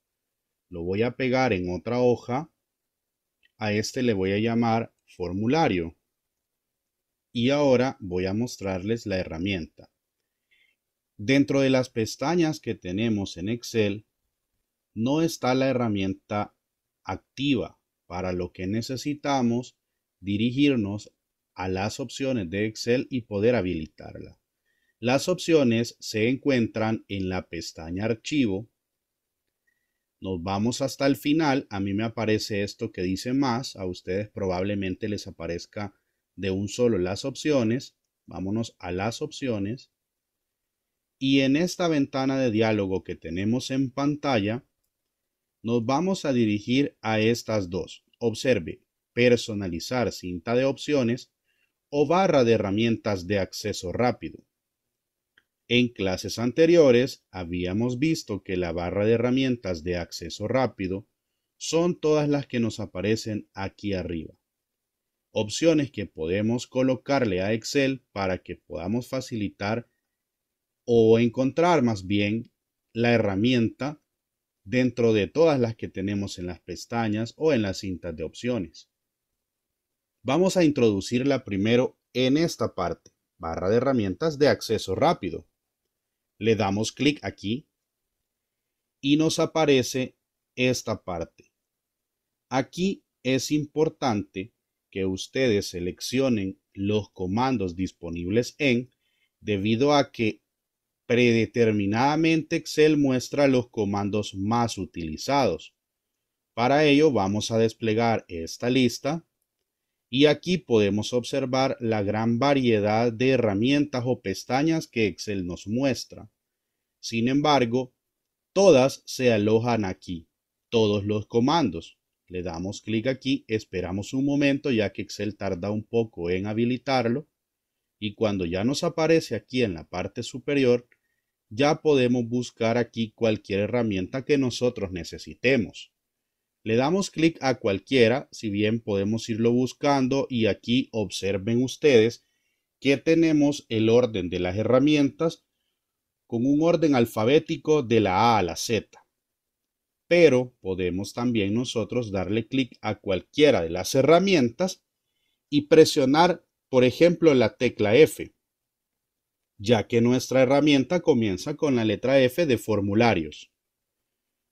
lo voy a pegar en otra hoja, a este le voy a llamar formulario. Y ahora voy a mostrarles la herramienta. Dentro de las pestañas que tenemos en Excel, no está la herramienta activa, para lo que necesitamos dirigirnos a las opciones de Excel y poder habilitarla. Las opciones se encuentran en la pestaña Archivo. Nos vamos hasta el final. A mí me aparece esto que dice más. A ustedes probablemente les aparezca de un solo las opciones. Vámonos a las opciones. Y en esta ventana de diálogo que tenemos en pantalla, nos vamos a dirigir a estas dos. Observe, personalizar cinta de opciones o barra de herramientas de acceso rápido. En clases anteriores habíamos visto que la barra de herramientas de acceso rápido son todas las que nos aparecen aquí arriba. Opciones que podemos colocarle a Excel para que podamos facilitar o encontrar más bien la herramienta dentro de todas las que tenemos en las pestañas o en las cintas de opciones. Vamos a introducirla primero en esta parte, barra de herramientas de acceso rápido. Le damos clic aquí y nos aparece esta parte. Aquí es importante que ustedes seleccionen los comandos disponibles en debido a que predeterminadamente Excel muestra los comandos más utilizados. Para ello vamos a desplegar esta lista y aquí podemos observar la gran variedad de herramientas o pestañas que Excel nos muestra. Sin embargo, todas se alojan aquí, todos los comandos. Le damos clic aquí, esperamos un momento ya que Excel tarda un poco en habilitarlo y cuando ya nos aparece aquí en la parte superior, ya podemos buscar aquí cualquier herramienta que nosotros necesitemos. Le damos clic a cualquiera, si bien podemos irlo buscando y aquí observen ustedes que tenemos el orden de las herramientas con un orden alfabético de la A a la Z. Pero podemos también nosotros darle clic a cualquiera de las herramientas y presionar, por ejemplo, la tecla F, ya que nuestra herramienta comienza con la letra F de formularios.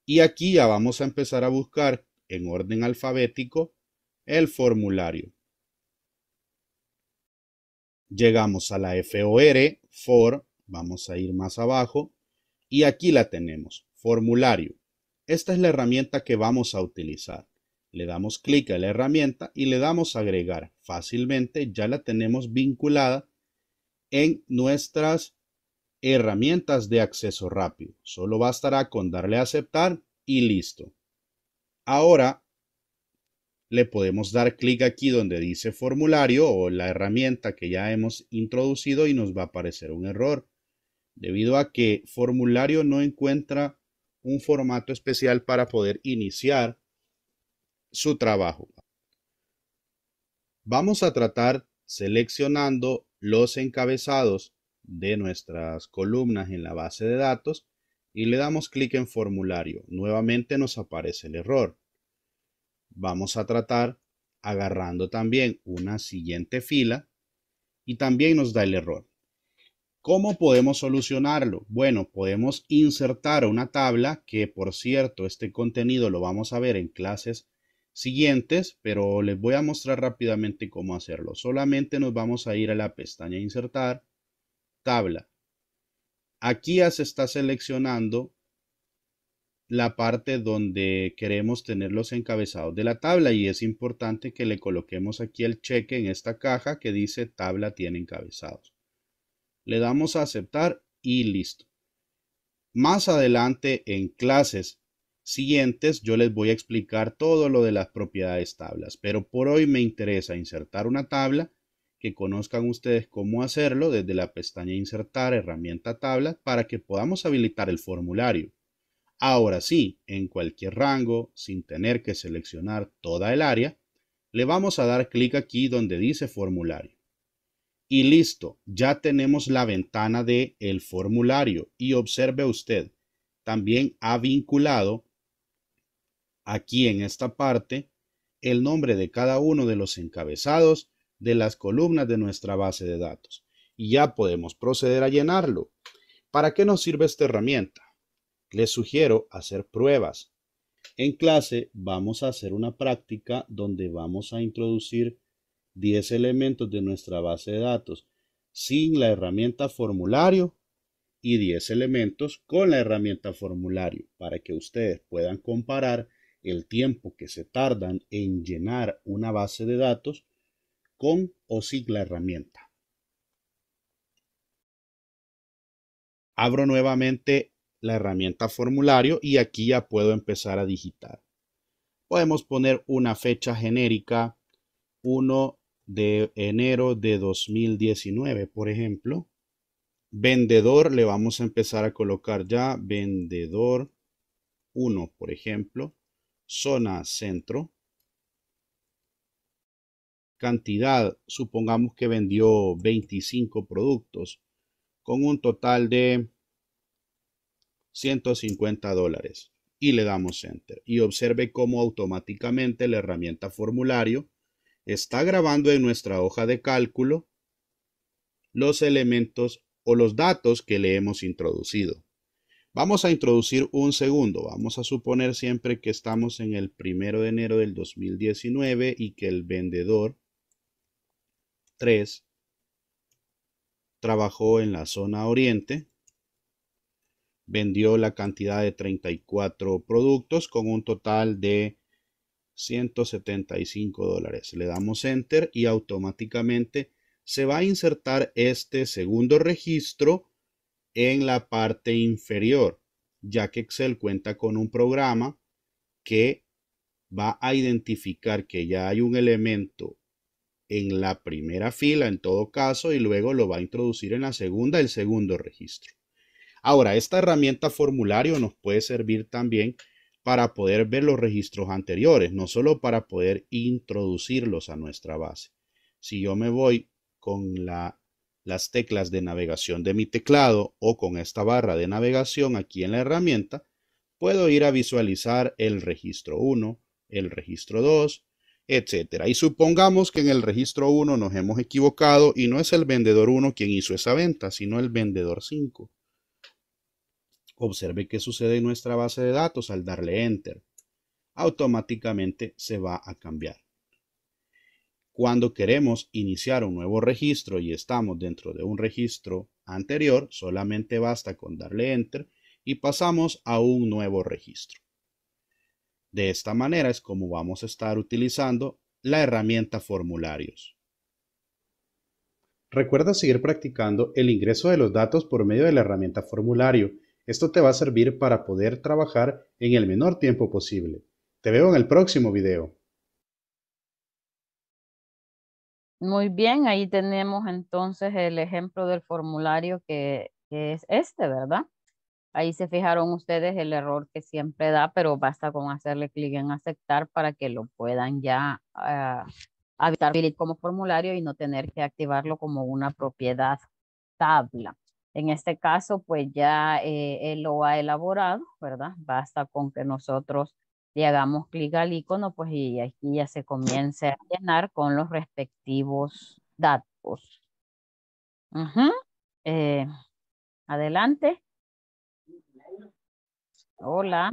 Y aquí ya vamos a empezar a buscar en orden alfabético el formulario. Llegamos a la FOR, FOR, vamos a ir más abajo, y aquí la tenemos, formulario. Esta es la herramienta que vamos a utilizar. Le damos clic a la herramienta y le damos agregar. Fácilmente ya la tenemos vinculada en nuestras herramientas de acceso rápido. Solo bastará con darle a aceptar y listo. Ahora le podemos dar clic aquí donde dice formulario o la herramienta que ya hemos introducido y nos va a aparecer un error debido a que formulario no encuentra un formato especial para poder iniciar su trabajo. Vamos a tratar seleccionando los encabezados de nuestras columnas en la base de datos y le damos clic en formulario. Nuevamente nos aparece el error. Vamos a tratar agarrando también una siguiente fila y también nos da el error. ¿Cómo podemos solucionarlo? Bueno, podemos insertar una tabla que, por cierto, este contenido lo vamos a ver en clases siguientes, pero les voy a mostrar rápidamente cómo hacerlo. Solamente nos vamos a ir a la pestaña insertar, tabla. Aquí ya se está seleccionando la parte donde queremos tener los encabezados de la tabla y es importante que le coloquemos aquí el cheque en esta caja que dice tabla tiene encabezados. Le damos a aceptar y listo. Más adelante en clases siguientes yo les voy a explicar todo lo de las propiedades tablas, pero por hoy me interesa insertar una tabla que conozcan ustedes cómo hacerlo desde la pestaña Insertar herramienta tabla para que podamos habilitar el formulario. Ahora sí, en cualquier rango, sin tener que seleccionar toda el área, le vamos a dar clic aquí donde dice formulario. Y listo, ya tenemos la ventana de el formulario y observe usted, también ha vinculado aquí en esta parte el nombre de cada uno de los encabezados de las columnas de nuestra base de datos y ya podemos proceder a llenarlo. ¿Para qué nos sirve esta herramienta? Les sugiero hacer pruebas. En clase vamos a hacer una práctica donde vamos a introducir 10 elementos de nuestra base de datos sin la herramienta formulario y 10 elementos con la herramienta formulario para que ustedes puedan comparar el tiempo que se tardan en llenar una base de datos con o sin la herramienta. Abro nuevamente la herramienta formulario y aquí ya puedo empezar a digitar. Podemos poner una fecha genérica, 1 de enero de 2019, por ejemplo. Vendedor, le vamos a empezar a colocar ya vendedor 1, por ejemplo. Zona centro cantidad, supongamos que vendió 25 productos con un total de 150 dólares y le damos enter y observe cómo automáticamente la herramienta formulario está grabando en nuestra hoja de cálculo los elementos o los datos que le hemos introducido. Vamos a introducir un segundo. Vamos a suponer siempre que estamos en el primero de enero del 2019 y que el vendedor 3, trabajó en la zona oriente, vendió la cantidad de 34 productos con un total de 175 dólares. Le damos enter y automáticamente se va a insertar este segundo registro en la parte inferior, ya que Excel cuenta con un programa que va a identificar que ya hay un elemento en la primera fila en todo caso y luego lo va a introducir en la segunda, el segundo registro. Ahora, esta herramienta formulario nos puede servir también para poder ver los registros anteriores, no solo para poder introducirlos a nuestra base. Si yo me voy con las teclas de navegación de mi teclado o con esta barra de navegación aquí en la herramienta, puedo ir a visualizar el registro 1, el registro 2, etcétera. Y supongamos que en el registro 1 nos hemos equivocado y no es el vendedor 1 quien hizo esa venta, sino el vendedor 5. Observe qué sucede en nuestra base de datos al darle Enter. Automáticamente se va a cambiar. Cuando queremos iniciar un nuevo registro y estamos dentro de un registro anterior, solamente basta con darle Enter y pasamos a un nuevo registro. De esta manera es como vamos a estar utilizando la herramienta formularios. Recuerda seguir practicando el ingreso de los datos por medio de la herramienta formulario. Esto te va a servir para poder trabajar en el menor tiempo posible. Te veo en el próximo video. Muy bien, ahí tenemos entonces el ejemplo del formulario que, que es este, ¿verdad? Ahí se fijaron ustedes el error que siempre da, pero basta con hacerle clic en aceptar para que lo puedan ya ah, abrir como formulario y no tener que activarlo como una propiedad tabla. En este caso, pues ya eh, él lo ha elaborado, ¿verdad? Basta con que nosotros le hagamos clic al icono, pues y aquí ya se comience a llenar con los respectivos datos. Eh, adelante. Hola.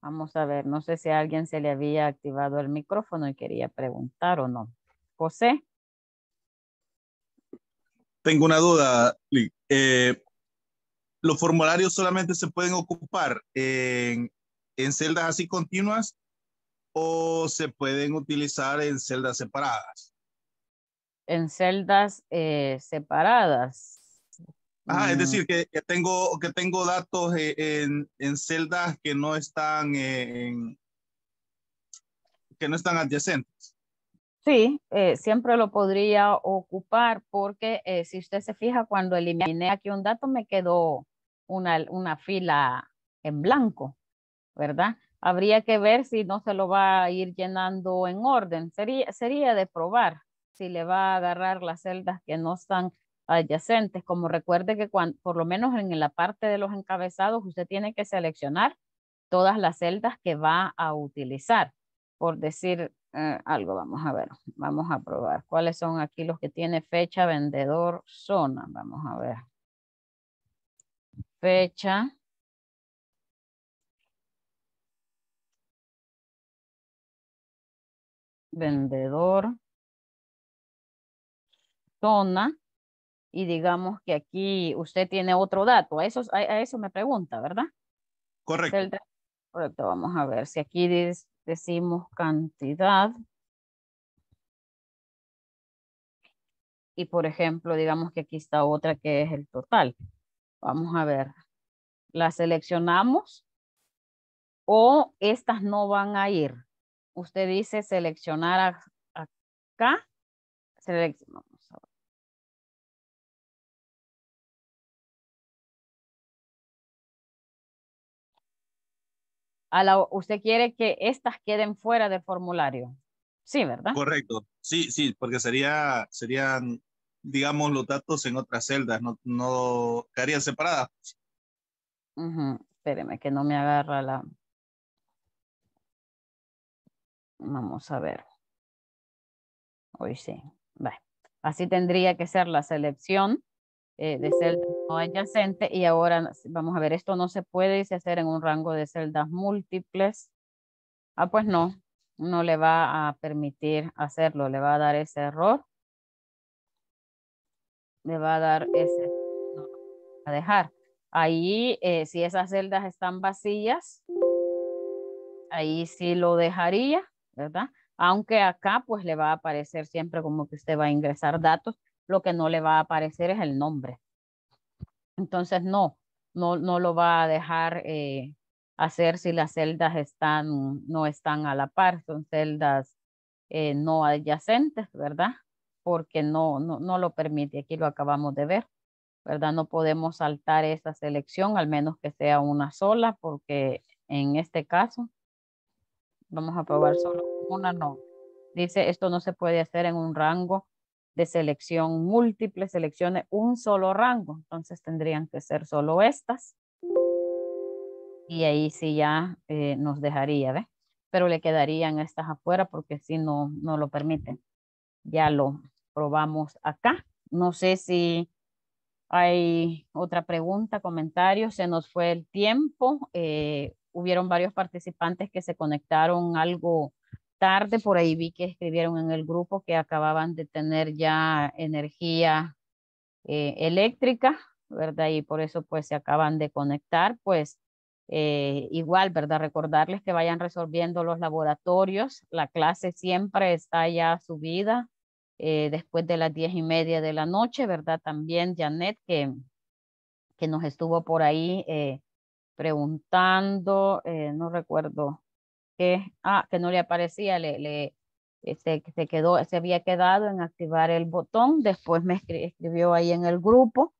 Vamos a ver, no sé si a alguien se le había activado el micrófono y quería preguntar o no. José. Tengo una duda, eh, ¿Los formularios solamente se pueden ocupar en celdas así continuas o se pueden utilizar en celdas separadas? en celdas eh, separadas. Ah, es mm. decir, que, tengo, que tengo datos eh, en, en, celdas que no están eh, que no están adyacentes. Sí, siempre lo podría ocupar porque si usted se fija, cuando eliminé aquí un dato me quedó una, una fila en blanco, ¿verdad? Habría que ver si no se lo va a ir llenando en orden. Sería, sería de probar si le va a agarrar las celdas que no están adyacentes. Como recuerde que por lo menos en la parte de los encabezados, usted tiene que seleccionar todas las celdas que va a utilizar. Por decir eh, algo, vamos a ver, vamos a probar. ¿Cuáles son aquí los que tiene fecha, vendedor, zona? Vamos a ver. Fecha. Vendedor y digamos que aquí usted tiene otro dato. A eso, a, eso me pregunta, ¿verdad? Correcto. correcto, vamos a ver si aquí decimos cantidad. Y por ejemplo, digamos que aquí está otra que es el total. Vamos a ver. La seleccionamos o estas no van a ir. Usted dice seleccionar acá. Seleccionamos. usted quiere que estas queden fuera del formulario. Sí, ¿verdad? Correcto. Sí, sí, porque sería, serían, digamos, los datos en otras celdas, no, no quedarían separadas. Espéreme que no me agarra la... Vamos a ver. Hoy sí. Así tendría que ser la selección eh, de celdas no adyacentes y ahora vamos a ver, esto no se puede hacer en un rango de celdas múltiples. Ah, pues no, no le va a permitir hacerlo, le va a dar ese error. Le va a dar ese, no, a dejar. Ahí, eh, si esas celdas están vacías, ahí sí lo dejaría, ¿verdad? Aunque acá pues le va a aparecer siempre como que usted va a ingresar datos lo que no le va a aparecer es el nombre. Entonces, no, no, no lo va a dejar eh, hacer si las celdas están, no están a la par, son celdas eh, no adyacentes, ¿verdad? Porque no, no, no lo permite, aquí lo acabamos de ver, ¿verdad? No podemos saltar esa selección, al menos que sea una sola, porque en este caso vamos a probar solo una, no. Dice, esto no se puede hacer en un rango de selección múltiple seleccione un solo rango. Entonces tendrían que ser solo estas. Y ahí sí ya eh, nos dejaría, ¿ves? Pero le quedarían estas afuera porque si no, no lo permiten. Ya lo probamos acá. No sé si hay otra pregunta, comentario. Se nos fue el tiempo. Eh, hubieron varios participantes que se conectaron algo tarde por ahí vi que escribieron en el grupo que acababan de tener ya energía eh, eléctrica, ¿verdad? Y por eso pues se acaban de conectar, pues eh, igual, ¿verdad? Recordarles que vayan resolviendo los laboratorios, la clase siempre está ya subida eh, después de las diez y media de la noche, ¿verdad? También Janet que, que nos estuvo por ahí preguntando, no recuerdo que, ah, que no le aparecía, le, le eh, se, se, quedó, se había quedado en activar el botón, después me escribió ahí en el grupo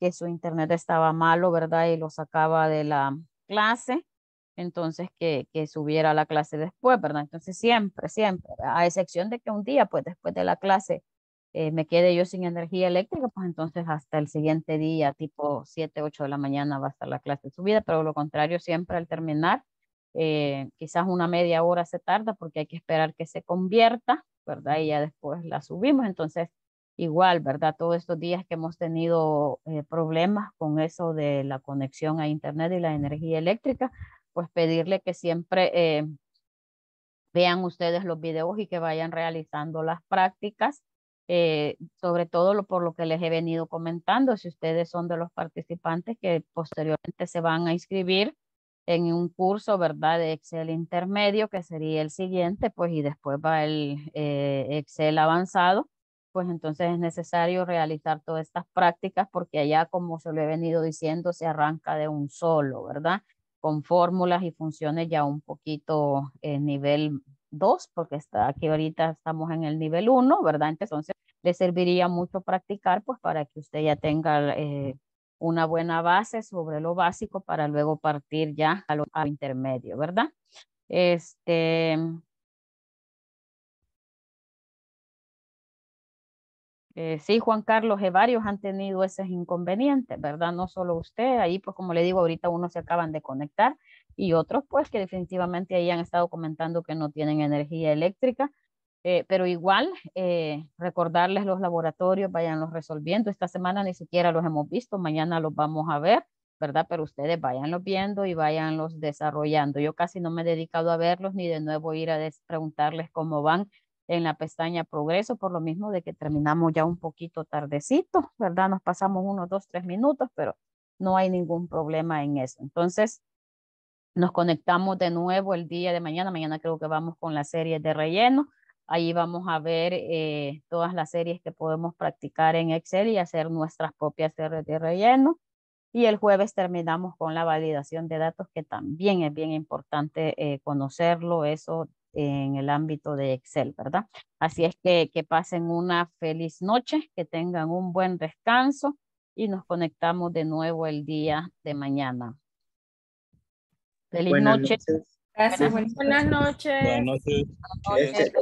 que su internet estaba malo, ¿verdad? Y lo sacaba de la clase, entonces que, que subiera a la clase después, ¿verdad? Entonces siempre, siempre, a excepción de que un día, pues después de la clase eh, me quede yo sin energía eléctrica, pues entonces hasta el siguiente día, tipo 7, 8 de la mañana va a estar la clase subida, pero lo contrario, siempre al terminar, eh, quizás una media hora se tarda porque hay que esperar que se convierta, ¿verdad? Y ya después la subimos. Entonces, igual, ¿verdad? Todos estos días que hemos tenido eh, problemas con eso de la conexión a Internet y la energía eléctrica, pues pedirle que siempre eh, vean ustedes los videos y que vayan realizando las prácticas. sobre todo por lo que les he venido comentando, si ustedes son de los participantes que posteriormente se van a inscribir en un curso, ¿verdad? De Excel intermedio, que sería el siguiente, pues, y después va el eh, Excel avanzado, pues entonces es necesario realizar todas estas prácticas porque allá, como se lo he venido diciendo, se arranca de un solo, ¿verdad? Con fórmulas y funciones ya un poquito en nivel 2, porque está aquí ahorita estamos en el nivel 1, ¿verdad? Entonces le serviría mucho practicar, pues, para que usted ya tenga... Eh, una buena base sobre lo básico para luego partir ya a lo, intermedio, ¿verdad? Este, eh, sí, Juan Carlos, eh, varios han tenido esos inconvenientes, ¿verdad? No solo usted, ahí pues como le digo, ahorita unos se acaban de conectar y otros pues que definitivamente ahí han estado comentando que no tienen energía eléctrica eh, pero igual, eh, recordarles los laboratorios, váyanlos resolviendo. Esta semana ni siquiera los hemos visto, mañana los vamos a ver, ¿verdad? Pero ustedes váyanlos viendo y váyanlos desarrollando. Yo casi no me he dedicado a verlos ni de nuevo ir a preguntarles cómo van en la pestaña progreso, por lo mismo de que terminamos ya un poquito tardecito, ¿verdad? Nos pasamos unos dos, tres minutos, pero no hay ningún problema en eso. Entonces, nos conectamos de nuevo el día de mañana. Mañana creo que vamos con la serie de relleno Ahí vamos a ver eh, todas las series que podemos practicar en Excel y hacer nuestras propias series de relleno. Y el jueves terminamos con la validación de datos, que también es bien importante eh, conocerlo, eso en el ámbito de Excel, ¿verdad? Así es que, que pasen una feliz noche, que tengan un buen descanso y nos conectamos de nuevo el día de mañana. Feliz noche. Noches. Pues, buenas, noches. Buenas noches. Este,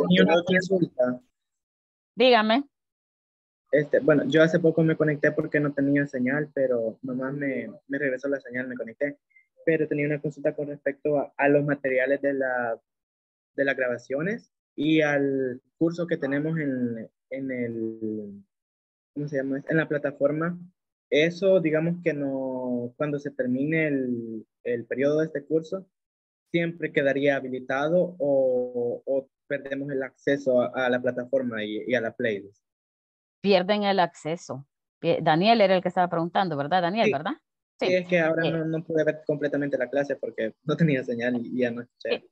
Dígame. Este, bueno, yo hace poco me conecté porque no tenía señal, pero nomás me, me regresó la señal, me conecté. Pero tenía una consulta con respecto a, a los materiales de, la, de las grabaciones y al curso que tenemos en, en el, ¿cómo se llama? En la plataforma. Eso, digamos que no, cuando se termine el, el periodo de este curso, siempre quedaría habilitado o, perdemos el acceso a, la plataforma y, a la playlist? Pierden el acceso. Daniel era el que estaba preguntando, ¿verdad, Daniel? Sí. ¿Verdad? Sí. es que ahora eh. no, pude ver completamente la clase porque no tenía señal y, ya no escuché.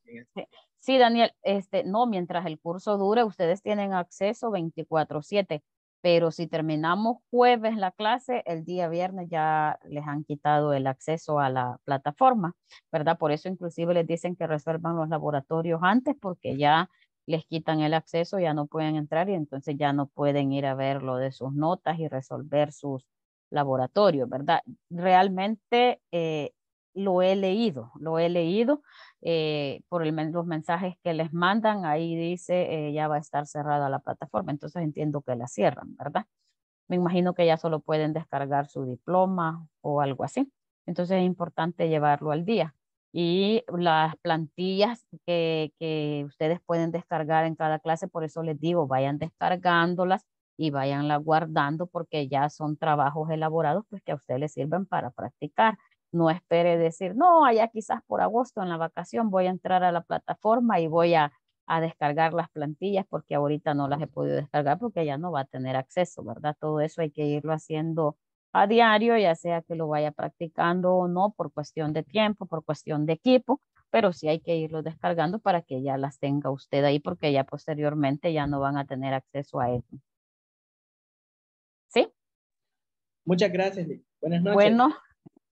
Sí, Daniel, este, no, mientras el curso dure, ustedes tienen acceso 24/7 pero si terminamos jueves la clase, el día viernes ya les han quitado el acceso a la plataforma, ¿verdad? Por eso inclusive les dicen que resuelvan los laboratorios antes porque ya les quitan el acceso, ya no pueden entrar y entonces ya no pueden ir a ver lo de sus notas y resolver sus laboratorios, ¿verdad? Realmente eh, lo he leído, lo he leído eh, por el, los mensajes que les mandan, ahí dice eh, ya va a estar cerrada la plataforma, entonces entiendo que la cierran, ¿verdad? Me imagino que ya solo pueden descargar su diploma o algo así. Entonces es importante llevarlo al día. Y las plantillas que, ustedes pueden descargar en cada clase, por eso les digo, vayan descargándolas y vayan la guardando porque ya son trabajos elaborados pues que a ustedes les sirven para practicar no espere decir, no, allá quizás por agosto en la vacación voy a entrar a la plataforma y voy a, descargar las plantillas porque ahorita no las he podido descargar porque ya no va a tener acceso, ¿verdad? Todo eso hay que irlo haciendo a diario, ya sea que lo vaya practicando o no por cuestión de tiempo, por cuestión de equipo, pero sí hay que irlo descargando para que ya las tenga usted ahí porque ya posteriormente ya no van a tener acceso a eso. ¿Sí? Muchas gracias. Buenas noches. Bueno,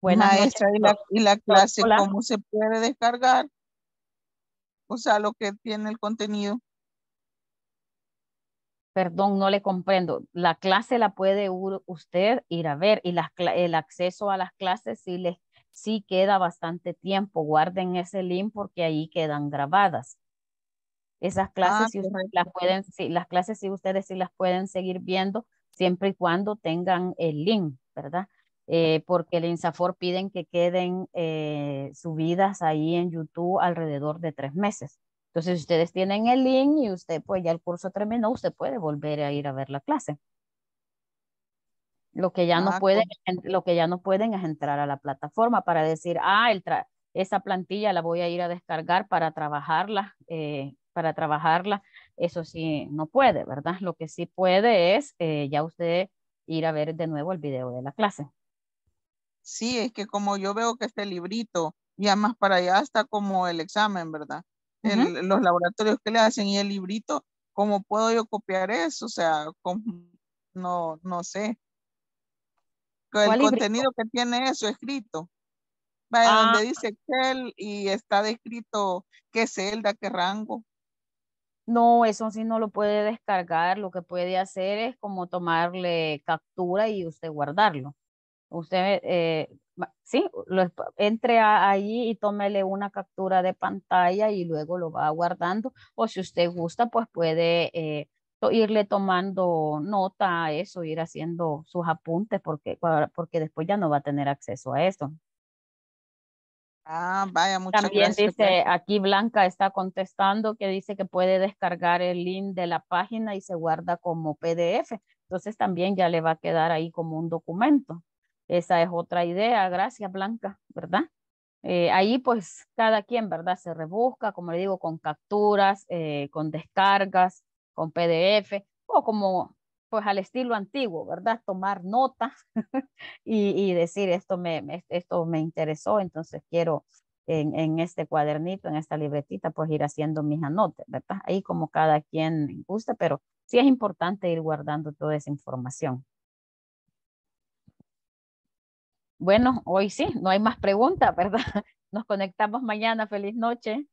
Maestra, ¿y la, clase cómo se puede descargar? O sea, lo que tiene el contenido. Perdón, no le comprendo. La clase la puede usted ir a ver y las el acceso a las clases sí, les, sí queda bastante tiempo. Guarden ese link porque ahí quedan grabadas. Esas clases, ah, si ustedes las pueden, si, las clases, si ustedes sí las pueden seguir viendo siempre y cuando tengan el link, ¿verdad? Eh, porque el INSAFOR piden que queden eh, subidas ahí en YouTube alrededor de tres meses. Entonces, si ustedes tienen el link y usted, pues ya el curso terminó, usted puede volver a ir a ver la clase. Lo que ya no ah, pueden, lo que ya no pueden es entrar a la plataforma para decir, ah, esa plantilla la voy a ir a descargar para trabajarla, eh, para trabajarla. Eso sí, no puede, ¿verdad? Lo que sí puede es ya usted ir a ver de nuevo el video de la clase. Sí, es que como yo veo que este librito, ya más para allá está como el examen, ¿verdad? En los laboratorios que le hacen y el librito, ¿cómo puedo yo copiar eso? O sea, no, no sé. El contenido que tiene eso escrito. Va ah. donde dice Excel y está descrito qué celda, qué rango. No, eso sí no lo puede descargar. Lo que puede hacer es como tomarle captura y usted guardarlo. Usted, eh, sí, entre ahí y tómele una captura de pantalla y luego lo va guardando. O si usted gusta, pues puede eh, irle tomando nota a eso, ir haciendo sus apuntes, porque, porque después ya no va a tener acceso a eso. Ah, vaya, muchas También dice, aquí Blanca está contestando que dice que puede descargar el link de la página y se guarda como PDF. Entonces también ya le va a quedar ahí como un documento. Esa es otra idea, gracias Blanca, ¿verdad? Eh, ahí pues cada quien, ¿verdad? Se rebusca, como le digo, con capturas, eh, con descargas, con PDF o como pues al estilo antiguo, ¿verdad? Tomar nota y, decir esto me, esto me interesó, entonces quiero en, en, este cuadernito, en esta libretita, pues ir haciendo mis anotes, ¿verdad? Ahí como cada quien gusta, pero sí es importante ir guardando toda esa información. Bueno, hoy sí, no hay más preguntas, ¿verdad? Nos conectamos mañana. Feliz noche.